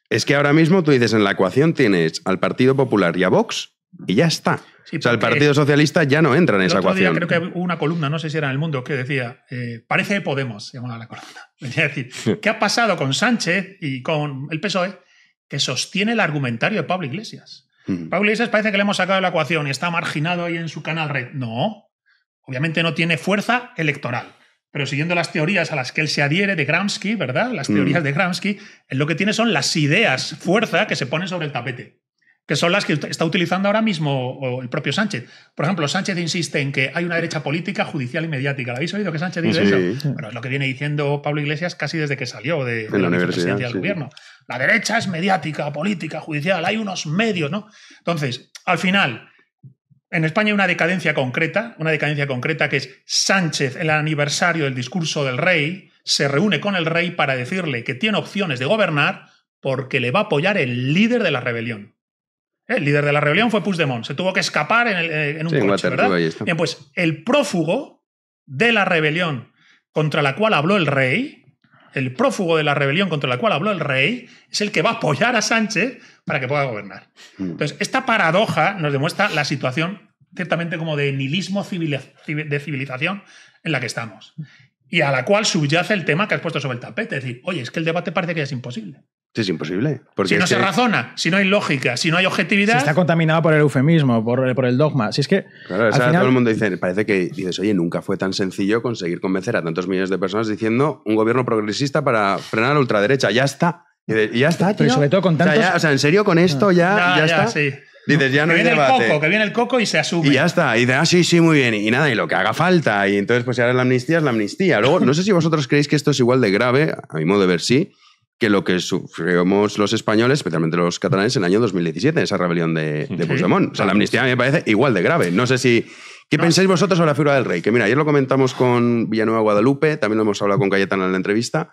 Es que ahora mismo tú dices, en la ecuación tienes al Partido Popular y a Vox, y ya está. o sea, el Partido Socialista ya no entra en esa ecuación. Día creo que hubo una columna, no sé si era en el mundo, que decía, eh, parece Podemos, a la columna. Venía decir, ¿qué ha pasado con Sánchez y con el PSOE? que sostiene el argumentario de Pablo Iglesias. Mm. Pablo Iglesias parece que le hemos sacado la ecuación y está marginado ahí en su canal red. No, obviamente no tiene fuerza electoral. Pero siguiendo las teorías a las que él se adhiere de Gramsci, ¿verdad? Las mm. teorías de Gramsci, lo que tiene son las ideas, fuerza que se ponen sobre el tapete, que son las que está utilizando ahora mismo el propio Sánchez. Por ejemplo, Sánchez insiste en que hay una derecha política, judicial y mediática. ¿Lo habéis oído que Sánchez dice eso? Bueno, es lo que viene diciendo Pablo Iglesias casi desde que salió de, la, universidad, presidencia del gobierno. La derecha es mediática, política, judicial, hay unos medios, ¿no? Entonces, al final, en España hay una decadencia concreta, una decadencia concreta que es Sánchez, el aniversario del discurso del rey, se reúne con el rey para decirle que tiene opciones de gobernar porque le va a apoyar el líder de la rebelión. El líder de la rebelión fue Puigdemont, se tuvo que escapar en, eh, un coche, ¿verdad? Bien, pues el prófugo de la rebelión contra la cual habló el rey el prófugo de la rebelión contra la cual habló el rey, es el que va a apoyar a Sánchez para que pueda gobernar. Mm. Entonces, esta paradoja nos demuestra la situación ciertamente como de nihilismo de civilización en la que estamos. Y a la cual subyace el tema que has puesto sobre el tapete. Es decir, oye, es que el debate parece que es imposible es imposible. Porque si no se razona, si no hay lógica, si no hay objetividad. está contaminado por el eufemismo, por, el dogma. Si es que. Claro, todo el mundo dice, parece que dices, oye, nunca fue tan sencillo conseguir convencer a tantos millones de personas diciendo un gobierno progresista para frenar a la ultraderecha. Ya está. Y ya está. Pero sobre todo con tantos. O sea, en serio, con esto ya, ah. ya, está. Dices, ya no viene el coco, que viene el coco y se asume. Y ya está. Y dices, ah, sí, sí, muy bien. Y nada, y lo que haga falta. Y entonces, pues si ahora la amnistía es la amnistía. Luego, no sé si vosotros creéis que esto es igual de grave, a mi modo de ver sí, que lo que sufrimos los españoles, especialmente los catalanes, en el año 2017, esa rebelión de, de Puigdemont. O sea, la amnistía me parece igual de grave. No sé si... ¿Qué pensáis vosotros sobre la figura del rey? Que mira, ayer lo comentamos con Villanueva Guadalupe, también lo hemos hablado con Cayetana en la entrevista.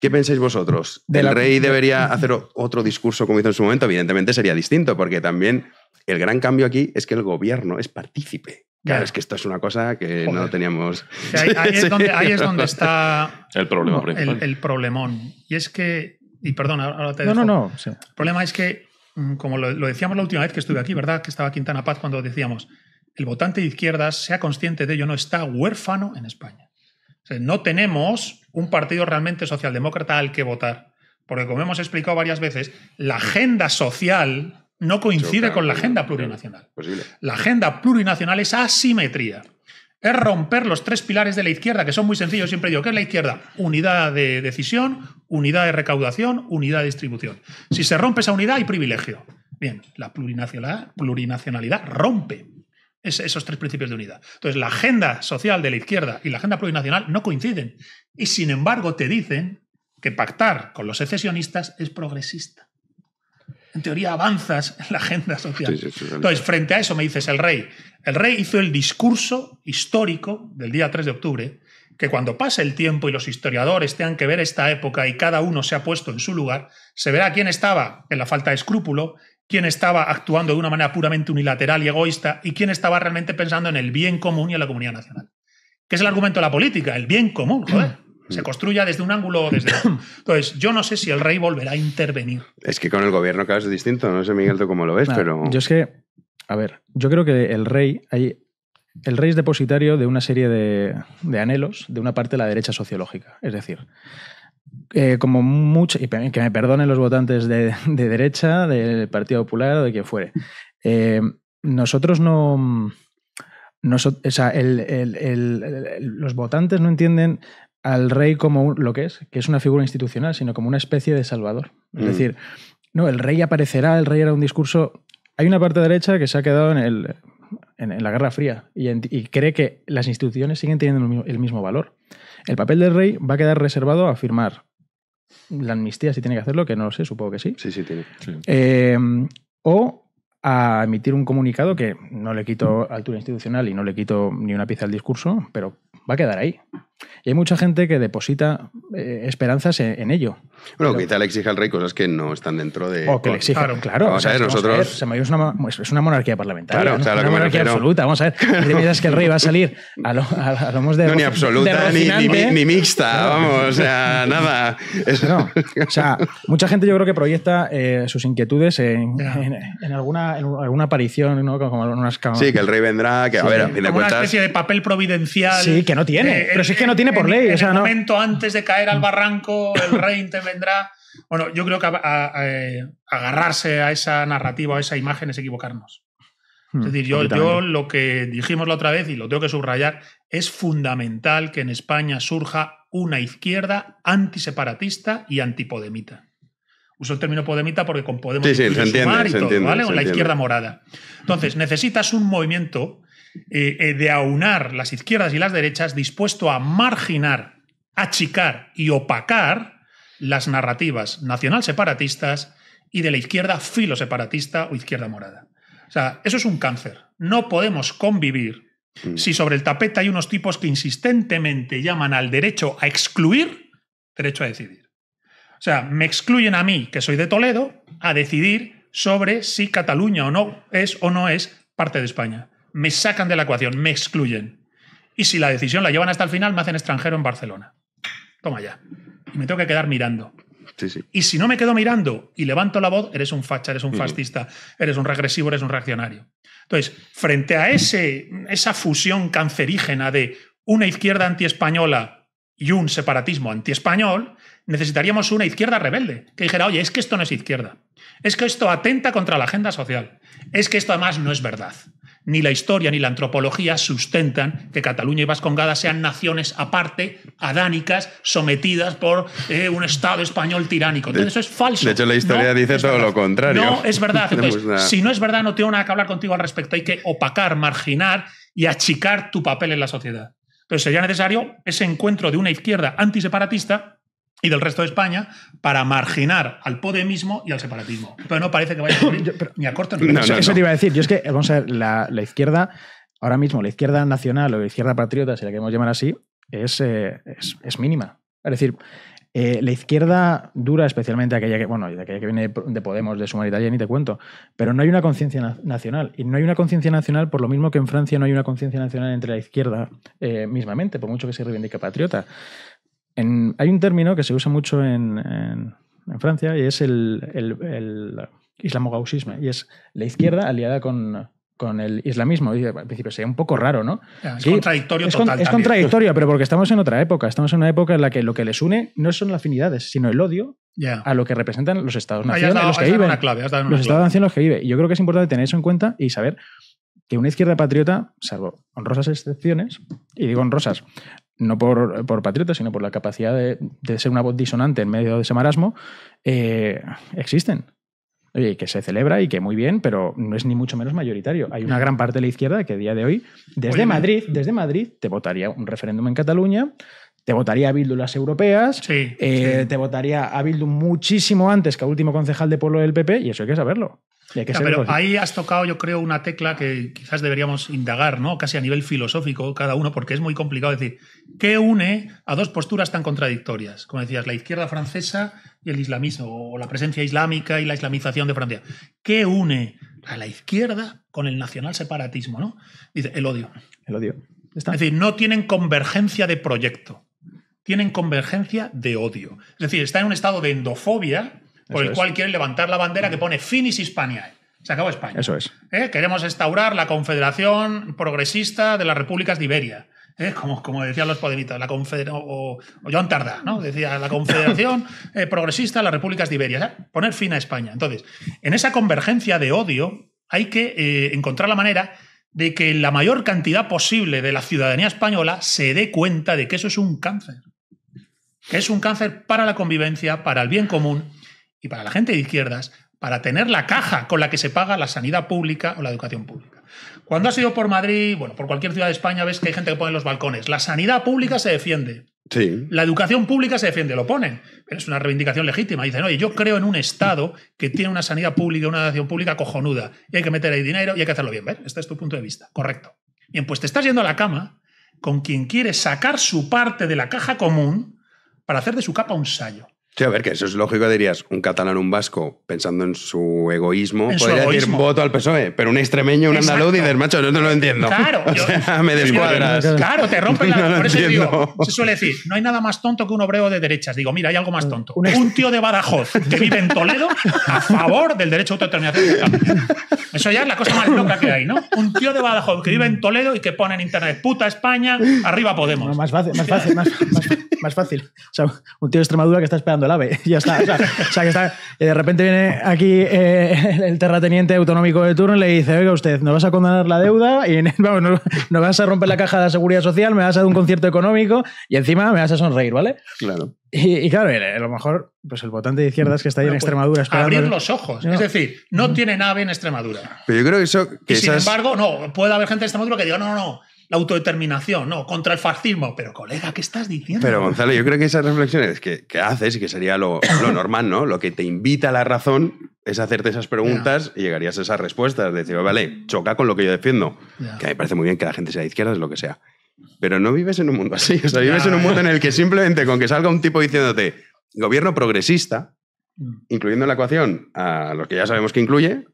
¿Qué pensáis vosotros? ¿El rey debería hacer otro discurso como hizo en su momento? Evidentemente sería distinto, porque también el gran cambio aquí es que el gobierno es partícipe. Claro, es que esto es una cosa que no teníamos. ahí, es donde, está el, problema el, problemón. Y es que, y perdón, ahora te... No, no, no. El problema es que, mm, como lo, lo, decíamos la última vez que estuve aquí, ¿verdad? Que estaba Quintana Paz cuando decíamos, el votante de izquierdas, sea consciente de ello, no está huérfano en España no tenemos un partido realmente socialdemócrata al que votar. Porque, como hemos explicado varias veces, la agenda social no coincide con la agenda plurinacional. La agenda plurinacional es asimetría. Es romper los tres pilares de la izquierda, que son muy sencillos. Siempre digo, ¿qué es la izquierda? Unidad de decisión, unidad de recaudación, unidad de distribución. Si se rompe esa unidad, hay privilegio. Bien, la plurinacionalidad rompe esos tres principios de unidad. Entonces, la agenda social de la izquierda y la agenda plurinacional no coinciden. Y sin embargo, te dicen que pactar con los secesionistas es progresista. En teoría avanzas en la agenda social. Entonces, frente a eso me dices, el rey, el rey hizo el discurso histórico del día 3 de octubre, que cuando pase el tiempo y los historiadores tengan que ver esta época y cada uno se ha puesto en su lugar, se verá quién estaba en la falta de escrúpulo, quién estaba actuando de una manera puramente unilateral y egoísta y quién estaba realmente pensando en el bien común y en la comunidad nacional. ¿Qué es el argumento de la política, el bien común, joder. Mm. Se construya desde un ángulo desde Entonces, yo no sé si el rey volverá a intervenir. Es que con el gobierno claro es distinto, no sé, Miguel, tú cómo lo ves, pero... Yo es que, a ver, yo creo que el rey, hay, el rey es depositario de una serie de, de anhelos de una parte de la derecha sociológica. Es decir, eh, como mucho, y que me perdonen los votantes de, derecha, del Partido Popular o de quien fuere, eh, nosotros no... los votantes no entienden al rey como lo que es, que es una figura institucional, sino como una especie de salvador. Es mm. decir, no, el rey aparecerá, el rey era un discurso. Hay una parte derecha que se ha quedado en, la Guerra Fría y, cree que las instituciones siguen teniendo el mismo valor. El papel del rey va a quedar reservado a firmar la amnistía, si tiene que hacerlo, que no lo sé, supongo que sí. Sí, sí, tiene. Em, o a emitir un comunicado que no le quito altura institucional y no le quito ni una pieza al discurso, pero va a quedar ahí. Y hay mucha gente que deposita eh, esperanzas en, ello. Bueno, quizá le exija al rey cosas que no están dentro de. O que le exija, claro. o sea, nosotros. es, una, monarquía parlamentaria. Claro, ¿no? una monarquía absoluta. Vamos a ver. ¿Te piensas que el rey va a salir a, lo, a lomos de. No, ni absoluta, ni, ni, mixta, vamos. O sea, nada. o sea, mucha gente yo creo que proyecta eh, sus inquietudes en, en, en alguna, aparición, ¿no? Como unas Sí, que el rey vendrá, que, a ver, a fin de cuentas. Una especie de papel providencial. Sí, que no tiene. Eh, pero sí es que no tiene por ley. En, momento antes de caer al barranco, el rey te vendrá. Bueno, yo creo que eh, agarrarse a esa narrativa, a esa imagen, es equivocarnos. Es hmm, decir, yo, lo que dijimos la otra vez y lo tengo que subrayar, es fundamental que en España surja una izquierda antiseparatista y antipodemita. Uso el término podemita porque con Podemos se entiende, sumar y todo, ¿vale? Con la izquierda morada. Entonces, necesitas un movimiento eh, eh, de aunar las izquierdas y las derechas, dispuesto a marginar, achicar y opacar las narrativas nacional separatistas y de la izquierda filoseparatista o izquierda morada. O sea, eso es un cáncer. No podemos convivir mm. si sobre el tapete hay unos tipos que insistentemente llaman al derecho a excluir, derecho a decidir. O sea, me excluyen a mí, que soy de Toledo, a decidir sobre si Cataluña o no es o no es parte de España me sacan de la ecuación, me excluyen. Y si la decisión la llevan hasta el final, me hacen extranjero en Barcelona. Toma ya. Y me tengo que quedar mirando. Y si no me quedo mirando y levanto la voz, eres un facha, eres un fascista, eres un regresivo, eres un reaccionario. Entonces, frente a ese, esa fusión cancerígena de una izquierda antiespañola y un separatismo antiespañol, necesitaríamos una izquierda rebelde que dijera, oye, es que esto no es izquierda, es que esto atenta contra la agenda social, es que esto además no es verdad. Ni la historia ni la antropología sustentan que Cataluña y Vascongada sean naciones aparte, adánicas, sometidas por eh, un Estado español tiránico. Entonces, eso es falso. De hecho, la historia dice todo lo contrario. No, es verdad. si no es verdad, no tengo nada que hablar contigo al respecto. Hay que opacar, marginar y achicar tu papel en la sociedad. Entonces, sería necesario ese encuentro de una izquierda antiseparatista y del resto de España para marginar al podemismo y al separatismo. Pero no parece que vaya a ocurrir ni a corto eso, te iba a decir. Yo es que, vamos a ver, la, izquierda, ahora mismo, la izquierda nacional o la izquierda patriota, si la queremos llamar así, es, eh, es, mínima. Es decir, eh, la izquierda dura, especialmente aquella que, bueno, aquella que viene de Podemos, de Sumar Italia, ni te cuento, pero no hay una conciencia nacional. Y no hay una conciencia nacional por lo mismo que en Francia no hay una conciencia nacional entre la izquierda eh, mismamente, por mucho que se reivindique patriota hay un término que se usa mucho en, Francia y es el, el, islamogausismo. Y es la izquierda aliada con, el islamismo. Y al principio sería un poco raro, ¿no? Es contradictorio es, es contradictorio, pero porque estamos en otra época. Estamos en una época en la que lo que les une no son las afinidades, sino el odio a lo que representan los estados nacionales, los que viven. los estados nacionales que viven. yo creo que es importante tener eso en cuenta y saber que una izquierda patriota, salvo honrosas excepciones, y digo honrosas, no por, por patriota, sino por la capacidad de, ser una voz disonante en medio de ese marasmo, eh, existen. Oye, que se celebra y que muy bien, pero no es ni mucho menos mayoritario. Hay una gran parte de la izquierda que a día de hoy, desde Madrid, mm. desde Madrid, te votaría un referéndum en Cataluña, te votaría a Bildu las europeas, eh, sí, te votaría a Bildu muchísimo antes que al último concejal de pueblo del PP, y eso hay que saberlo. pero pues, ahí has tocado, yo creo, una tecla que quizás deberíamos indagar, ¿no? Casi a nivel filosófico, cada uno, porque es muy complicado decir, ¿qué une a dos posturas tan contradictorias? Como decías, la izquierda francesa y el islamismo, o la presencia islámica y la islamización de Francia. ¿Qué une a la izquierda con el nacional separatismo, ¿no? Dice, el odio. El odio. Es decir, no tienen convergencia de proyecto tienen convergencia de odio. Es decir, está en un estado de endofobia por el cual quieren levantar la bandera que mm. pone Finis Hispaniae. Se acabó España. Eso es. ¿Eh? Queremos instaurar la Confederación Progresista de las Repúblicas de Iberia. ¿Eh? Como, como, decían los poderitos. la o, Joan Tarda, ¿no? Decía la Confederación eh, Progresista de las Repúblicas de Iberia. Poner fin a España. Entonces, en esa convergencia de odio hay que encontrar la manera de que la mayor cantidad posible de la ciudadanía española se dé cuenta de que eso es un cáncer que es un cáncer para la convivencia, para el bien común y para la gente de izquierdas, para tener la caja con la que se paga la sanidad pública o la educación pública. Cuando has ido por Madrid, bueno, por cualquier ciudad de España, ves que hay gente que pone los balcones. La sanidad pública se defiende. Sí. La educación pública se defiende, lo ponen. Pero es una reivindicación legítima. Dicen, oye, yo creo en un Estado que tiene una sanidad pública una educación pública cojonuda. Y hay que meter ahí dinero y hay que hacerlo bien. Este es tu punto de vista. Correcto. Bien, pues te estás yendo a la cama con quien quiere sacar su parte de la caja común para hacer de su capa un sayo. Sí, a ver, que eso es lógico, dirías, un catalán, un vasco, pensando en su egoísmo, podría voto al PSOE, pero un extremeño, un andaluz y dices, macho, no lo entiendo. Claro, me descuadras. claro, te rompen la... No por eso digo, se suele decir, no hay nada más tonto que un obrero de derechas. Digo, mira, hay algo más tonto. Un, tío de Badajoz que vive en Toledo a favor del derecho a autodeterminación. Eso ya es la cosa más loca que hay, ¿no? Un tío de Badajoz que vive en Toledo y que pone en internet puta España, arriba Podemos. más fácil, más fácil, más, fácil. O sea, un tío de Extremadura que está esperando el AVE. Ya está. O sea, que está. Y de repente viene aquí eh, el terrateniente autonómico de turno y le dice: Oiga, usted, no vas a condenar la deuda y vamos, no nos vas a romper la caja de la seguridad social, me vas a dar un concierto económico y encima me vas a sonreír, ¿vale? Claro. Y, claro, a lo mejor pues el votante de izquierdas que está ahí en pues, Extremadura para Abrir los ojos. Es decir, no tiene nada en Extremadura. Pero yo creo que eso. y sin embargo, no, puede haber gente de Extremadura que diga, no, no, no. La autodeterminación, no, contra el fascismo. Pero, colega, ¿qué estás diciendo? Pero, Gonzalo, yo creo que esas reflexiones que, haces y que sería lo, lo, normal, ¿no? Lo que te invita a la razón es hacerte esas preguntas y llegarías a esas respuestas. Decir, vale, choca con lo que yo defiendo. Que a mí me parece muy bien que la gente sea de izquierdas, lo que sea. Pero no vives en un mundo así. O vives en un mundo en el que simplemente con que salga un tipo diciéndote gobierno progresista, mm. incluyendo la ecuación a lo que ya sabemos que incluye,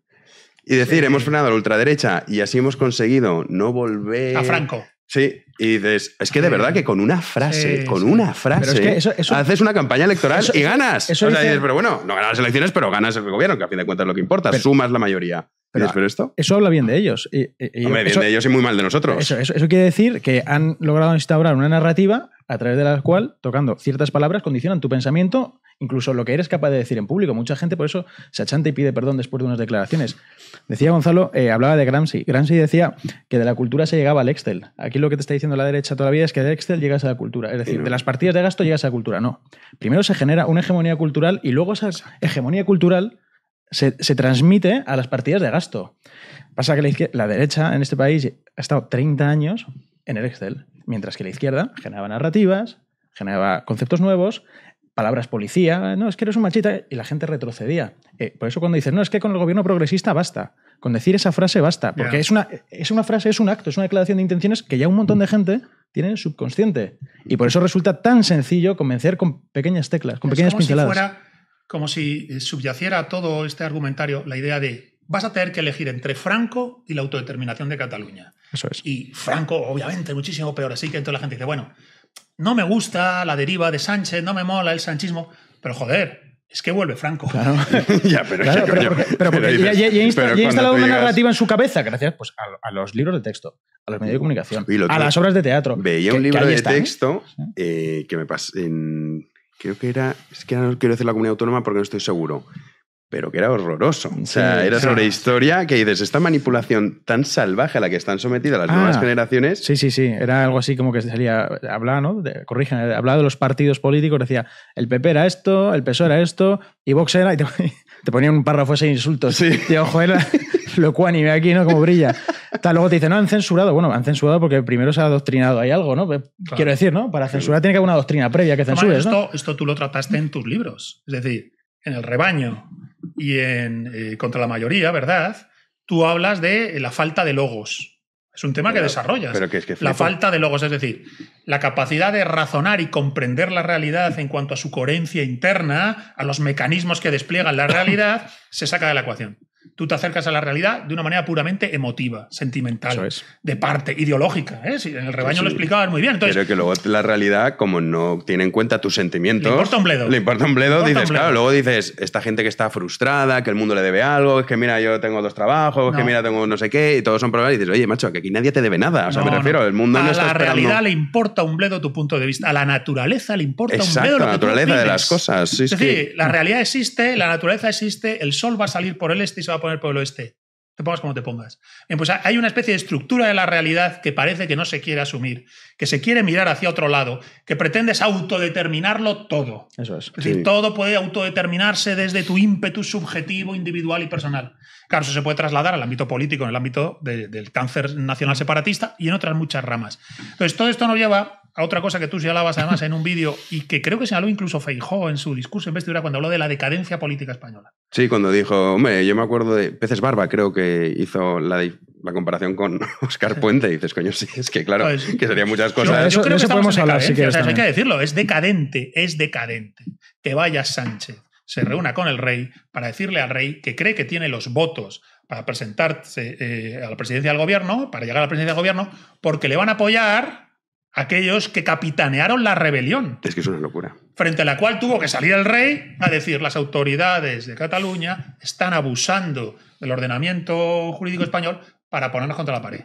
y decir, hemos frenado a la ultraderecha y así hemos conseguido no volver... A Franco. Sí, y dices, es que de verdad que con una frase, con una frase, haces una campaña electoral y ganas. o sea, dices, pero bueno, no ganas las elecciones, pero ganas el gobierno, que a fin de cuentas es lo que importa, sumas la mayoría. Pero, esto? Eso habla bien de ellos. Y, Hombre, bien de ellos y muy mal de nosotros. Eso, quiere decir que han logrado instaurar una narrativa a través de la cual, tocando ciertas palabras, condicionan tu pensamiento, incluso lo que eres capaz de decir en público. Mucha gente por eso se achanta y pide perdón después de unas declaraciones. Decía Gonzalo, eh, hablaba de Gramsci. Gramsci decía que de la cultura se llegaba al Excel. Aquí lo que te está diciendo la derecha todavía es que del Excel llegas a la cultura. Es decir, de las partidas de gasto llegas a la cultura. No. Primero se genera una hegemonía cultural y luego esa hegemonía cultural se, transmite a las partidas de gasto. Pasa que la, derecha en este país ha estado 30 años en el Excel, mientras que la izquierda generaba narrativas, generaba conceptos nuevos, palabras policía, no, es que eres un machita. y la gente retrocedía. Eh, por eso cuando dicen, no, es que con el gobierno progresista basta, con decir esa frase basta, porque es, una, es una frase, es un acto, es una declaración de intenciones que ya un montón de gente tiene en el subconsciente. Y por eso resulta tan sencillo convencer con pequeñas teclas, con pequeñas pinceladas como si eh, subyaciera a todo este argumentario la idea de vas a tener que elegir entre Franco y la autodeterminación de Cataluña. Eso es. Y Franco, obviamente, muchísimo peor. Así que entonces la gente dice, bueno, no me gusta la deriva de Sánchez, no me mola el sanchismo, pero joder, es que vuelve Franco. ya, pero, pero, pero, ya, ya, instalado una narrativa en su cabeza, gracias pues, a, los libros de texto, a los medios de comunicación, a las obras de teatro. Veía un libro de ¿eh? texto eh, que me pasó en creo que era, es que no quiero decir la comunidad autónoma porque no estoy seguro, pero que era horroroso. o sea, era sobre ah. historia que dices, esta manipulación tan salvaje a la que están sometidas las nuevas ah. generaciones. Sí, sí, sí. Era algo así como que salía, hablaba, ¿no? De, corrigen, hablaba de los partidos políticos, decía, el PP era esto, el PSOE era esto, y Vox era, y te, ponía ponían un párrafo ese insultos. Sí. Y ojo, era. Lo ve aquí, ¿no? Como brilla. Tal, luego te dice no, han censurado. Bueno, han censurado porque primero se ha adoctrinado hay algo, ¿no? Pues, quiero decir, ¿no? Para censurar tiene que haber una doctrina previa que censures, esto, esto tú lo trataste en tus libros. Es decir, en El Rebaño y en eh, Contra la Mayoría, ¿verdad? Tú hablas de eh, la falta de logos. Es un tema que desarrollas. Pero es la falta de logos, es decir, la capacidad de razonar y comprender la realidad en cuanto a su coherencia interna, a los mecanismos que despliegan la realidad, se saca de la ecuación tú te acercas a la realidad de una manera puramente emotiva, sentimental, de parte ideológica. ¿eh? en el pues rebaño lo explicabas muy bien. Entonces, pero que luego la realidad, como no tiene en cuenta tus sentimientos. Le importa un bledo. Le importa un bledo, dices, claro, luego dices, esta gente que está frustrada, que el mundo le debe algo, es que mira, yo tengo dos trabajos, es que mira, tengo no sé qué, y todos son problemas. Y dices, oye, macho, que aquí nadie te debe nada. O sea, me refiero, el mundo a no A la realidad le importa un bledo tu punto de vista. A la naturaleza le importa un bledo. La naturaleza tú de las cosas. es, decir, la realidad existe, la naturaleza existe, el sol va a salir por el este y se va a el pueblo este. Te pongas como te pongas. pues hay una especie de estructura de la realidad que parece que no se quiere asumir, que se quiere mirar hacia otro lado, que pretendes autodeterminarlo todo. Eso es. decir, todo puede autodeterminarse desde tu ímpetu subjetivo, individual y personal. Claro, eso se puede trasladar al ámbito político, en el ámbito del cáncer nacional separatista y en otras muchas ramas. Entonces, todo esto nos lleva otra cosa que tú señalabas además en un vídeo y que creo que señaló incluso Feijó en su discurso en vestidura cuando habló de la decadencia política española. Sí, cuando dijo, hombre, yo me acuerdo de Peces Barba, creo que hizo la, comparación con Oscar Puente. Y dices, coño, sí, es que claro, pues, que serían muchas cosas. Yo, creo podemos hablar, si hay que decirlo, es decadente, es decadente. Que vaya Sánchez se reúna con el rey para decirle al rey que cree que tiene los votos para presentarse eh, a la presidencia del gobierno, para llegar a la presidencia del gobierno, porque le van a apoyar aquellos que capitanearon la rebelión. Es que es una locura. Frente a la cual tuvo que salir el rey a decir las autoridades de Cataluña están abusando del ordenamiento jurídico español para ponernos contra la pared.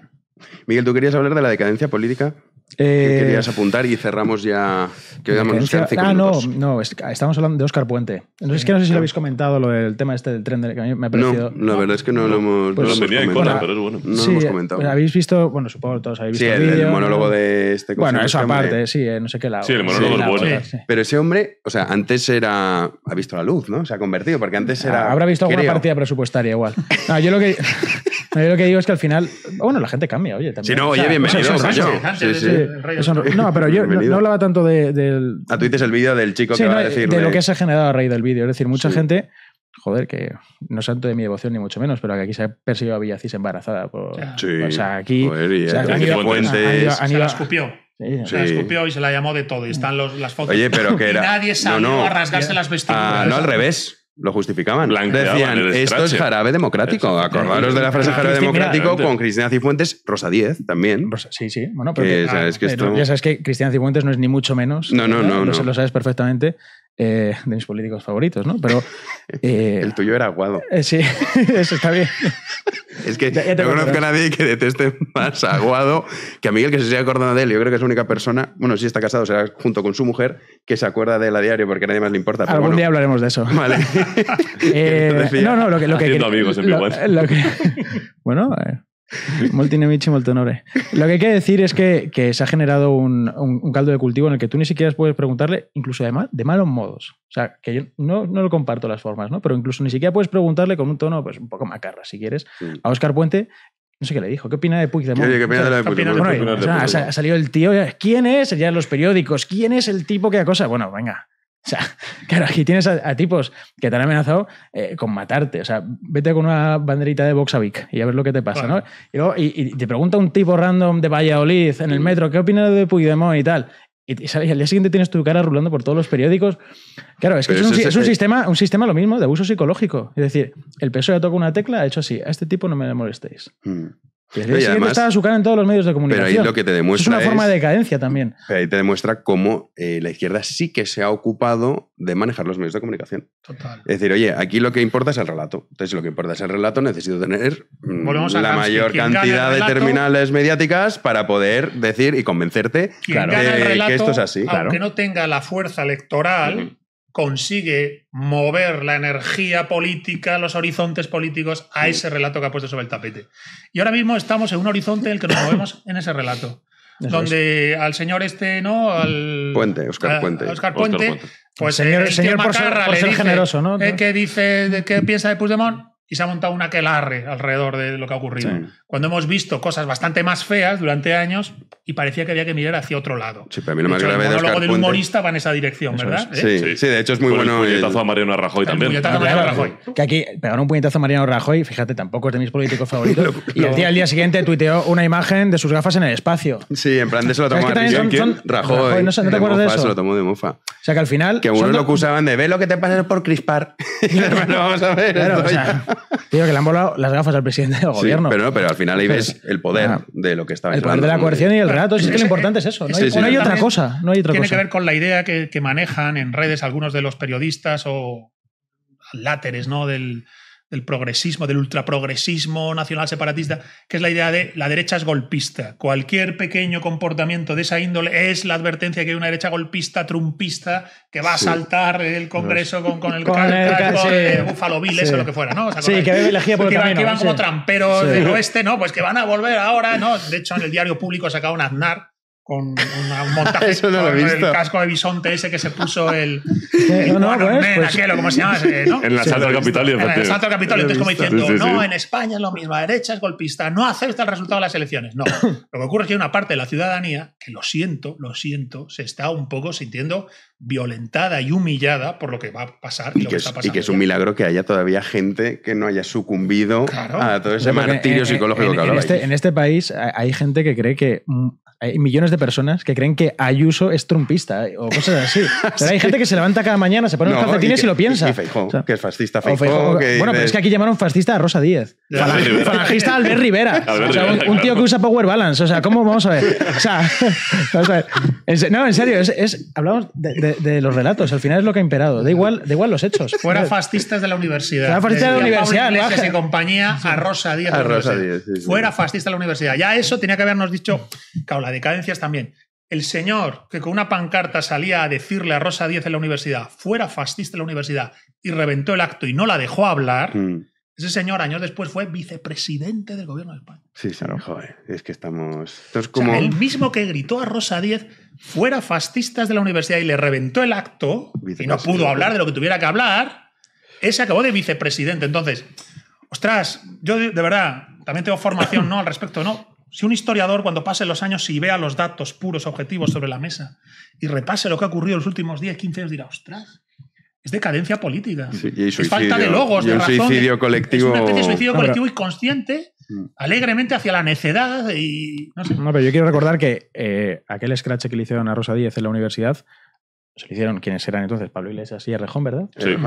Miguel, tú querías hablar de la decadencia política eh, querías apuntar y cerramos ya? Que ah, no, no, estamos hablando de Oscar Puente. entonces es que no sé si lo habéis comentado, lo, del tema este del tren, de, que a mí me ha parecido... No, la verdad es que no, lo hemos, no pues lo comentado. pero es bueno. No lo hemos comentado. Habéis visto, bueno, supongo que todos habéis visto sí, el, vídeo el monólogo de este Bueno, eso aparte, sí, eh, no sé qué lado. Sí, el monólogo es bueno. Pero ese hombre, o sea, antes era... Ha visto la luz, ¿no? Se ha convertido, porque antes era... Ah, habrá visto alguna partida presupuestaria igual. No, yo lo que... lo que digo es que al final, bueno, la gente cambia, oye. También. Pues sí, no, oye, bienvenido. No, pero yo no, hablaba tanto de, del. A ah, tú dices el vídeo del chico que va a decir. De, lo que se ha generado a raíz del vídeo. Es decir, mucha gente. Joder, que no santo de mi devoción ni mucho menos, pero que aquí se ha perseguido a Villacís embarazada. O sea, aquí. Joder, y la escupió. Se la escupió y se la llamó de todo. Y están las fotos. Oye, pero que era. nadie salió a rasgarse las vestiduras. Ah, no, al revés lo justificaban. Decían, esto es jarabe democrático. Acordaros de la frase jarabe democrático con Cristina Cifuentes, Rosa Diez también. sí, sí. ya sabes que Cristina Cifuentes no es ni mucho menos. No, no, no. no, no. Lo, sabes perfectamente. Eh, de mis políticos favoritos, ¿no? Pero. el eh, tuyo era Aguado. Eh, sí, eso está bien. es que no conozco a nadie que deteste más Aguado que a Miguel, que se sigue acordando de él. Yo creo que es la única persona, bueno, si está casado, será junto con su mujer, que se acuerda de él a diario porque a nadie más le importa. Algún bueno. día hablaremos de eso. Vale. no, no, lo que. Lo que, amigos que, bueno, Multinemichi Moltonore. Lo que hay que decir es que, se ha generado un, caldo de cultivo en el que tú ni siquiera puedes preguntarle, incluso de, de malos modos. O sea, que yo no, lo comparto las formas, ¿no? Pero incluso ni siquiera puedes preguntarle con un tono pues, un poco macarra, si quieres, a Oscar Puente. No sé qué le dijo. ¿Qué opina de Puigdemont? ha salido el tío. ¿Quién es? Ya en los periódicos. ¿Quién es el tipo que acosa? Bueno, venga. O sea, claro, aquí tienes a, tipos que te han amenazado eh, con matarte. O sea, vete con una banderita de Boxavic y a ver lo que te pasa, ¿no? Y, luego, y, te pregunta un tipo random de Valladolid en el metro, ¿qué opinas de Puigdemont y tal? Y, al día siguiente tienes tu cara rulando por todos los periódicos. Claro, es que es un, sistema, un sistema lo mismo de abuso psicológico. Es decir, el peso PSOE toca una tecla, ha hecho así, a este tipo no me molestéis. Hmm. Pero además, su cara en todos los medios de comunicación. ahí lo que te demuestra es una forma de decadencia también. Pero ahí te demuestra cómo eh, la izquierda sí que se ha ocupado de manejar los medios de comunicación. Total. Es decir, oye, aquí lo que importa es el relato. Entonces, lo que importa es el relato, necesito tener mm, la mayor cantidad de terminales mediáticas para poder decir y convencerte que esto es así. Aunque no tenga la fuerza electoral, consigue mover la energía política, los horizontes políticos a ese relato que ha puesto sobre el tapete. Y ahora mismo estamos en un horizonte en el que nos movemos en ese relato. donde al señor este, ¿no? Al, Puente, Oscar Puente. Oscar Puente, pues eh, el señor, el generoso, ¿no? Eh, que dice, de ¿qué piensa de Puigdemont? Y se ha montado una quelarre alrededor de lo que ha ocurrido cuando hemos visto cosas bastante más feas durante años y parecía que había que mirar hacia otro lado. Sí, pero mí lo más grave el monólogo de del humorista va en esa dirección, ¿verdad? Sí, sí, de hecho es muy bueno. El puñetazo a Mariano Rajoy también. El puñetazo a Mariano Rajoy. Que aquí pegaron un puñetazo a Mariano Rajoy, fíjate, tampoco es de mis políticos favoritos. y el día, día siguiente tuiteó una imagen de sus gafas en el espacio. Sí, en plan de se lo tomó de son, Rajoy. no, te acuerdas de eso? Se lo tomó de mofa. O sea que al final. Que uno lo acusaban de ve lo que te pasa por crispar. y vamos a ver. Claro, o sea, digo que le han volado las gafas al presidente del gobierno. pero pero final ahí ves el poder de lo que estaba El poder de la coerción y el relato, es que lo importante es eso, no hay, no hay otra cosa. tiene que ver con la idea que, que, manejan en redes algunos de los periodistas o láteres ¿no? del, del progresismo, del ultraprogresismo nacional separatista, que es la idea de la derecha es golpista. Cualquier pequeño comportamiento de esa índole es la advertencia que hay una derecha golpista, trumpista, que va a saltar el Congreso con, con el, con de Buffalo o lo que fuera, ¿no? sí, que bebe por como tramperos del oeste, ¿no? Pues que van a volver ahora, ¿no? De hecho, en el diario público un Aznar, con un montaje el casco de bisonte ese que se puso el, eh, pues, pues, como se llama eh, En el asalto al Capitolio. En el al Capitolio, entonces como diciendo, no, en España es lo mismo, la derecha es golpista, no acepta el resultado de las elecciones. No, lo que ocurre es que hay una parte de la ciudadanía, que lo siento, lo siento, se está un poco sintiendo violentada y humillada por lo que va a pasar y, lo que, es, Y que es un milagro que haya todavía gente que no haya sucumbido a todo ese martirio psicológico que en este, en este país hay gente que cree que mm, hay millones de personas que creen que Ayuso es trumpista eh, o cosas así. Pero hay gente que se levanta cada mañana, se pone los calcetines y, lo piensa. que es fascista Bueno, pero es que aquí llamaron fascista a Rosa Díez. Falangista a Albert Rivera. un, tío que usa Power Balance. O sea, ¿cómo vamos a ver? No, en serio, es, hablamos de, los relatos. Al final es lo que ha imperado. Da igual, da igual los hechos. Fuera fascistas de la universidad. Fuera fascistas de la universidad. compañía a Rosa Díez. Fuera fascista de la universidad. Ya eso tenía que habernos dicho... Claro, decadencias también. El señor que con una pancarta salía a decirle a Rosa Díez en la universidad, fuera fascista en la universidad, y reventó el acto y no la dejó hablar, mm. ese señor años después fue vicepresidente del gobierno de España. Sí, es que estamos... como... el mismo que gritó a Rosa Díez, fuera fascistas de la universidad y le reventó el acto, y no pudo hablar de lo que tuviera que hablar, ese acabó de vicepresidente. Entonces, ostras, yo de verdad, también tengo formación ¿no? al respecto, ¿no? Si un historiador, cuando pase los años y vea los datos puros, objetivos sobre la mesa, y repase lo que ha ocurrido en los últimos 10, 15 años, dirá, ostras, es decadencia política. es falta de logos, de razón. Suicidio colectivo. Es una especie de suicidio colectivo y inconsciente, mm. alegremente hacia la necedad y. No, sé. no pero yo quiero recordar que eh, aquel scratch que le hicieron a Rosa Díez en la universidad se lo hicieron quienes eran entonces Pablo Iglesias y Rejón, ¿verdad? Sí, eh,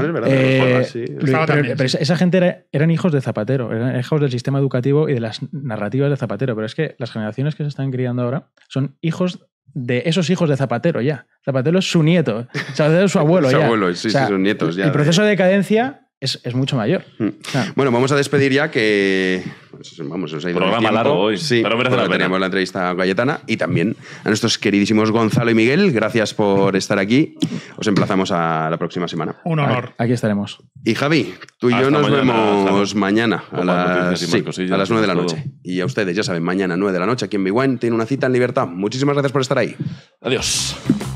ah, pero, esa gente eran hijos de Zapatero, eran hijos del sistema educativo y de las narrativas de Zapatero. Pero es que las generaciones que se están criando ahora son hijos de esos hijos de Zapatero ya. Zapatero es su nieto, Zapatero es su abuelo. su abuelo, sí, nietos ya. El proceso de decadencia es, es mucho mayor. Mm. Bueno, vamos a despedir ya que. Pues, vamos, nos ha ido Programa largo hoy. Sí, pero merece la tenemos la entrevista a Cayetana y también a nuestros queridísimos Gonzalo y Miguel. Gracias por estar aquí. Os emplazamos a la próxima semana. Un honor. Aquí estaremos. Y Javi, tú y yo nos vemos mañana a las, a las 9 de la noche. Y a ustedes, ya saben, mañana 9 de la noche aquí en Big tiene una cita en libertad. Muchísimas gracias por estar ahí. Adiós.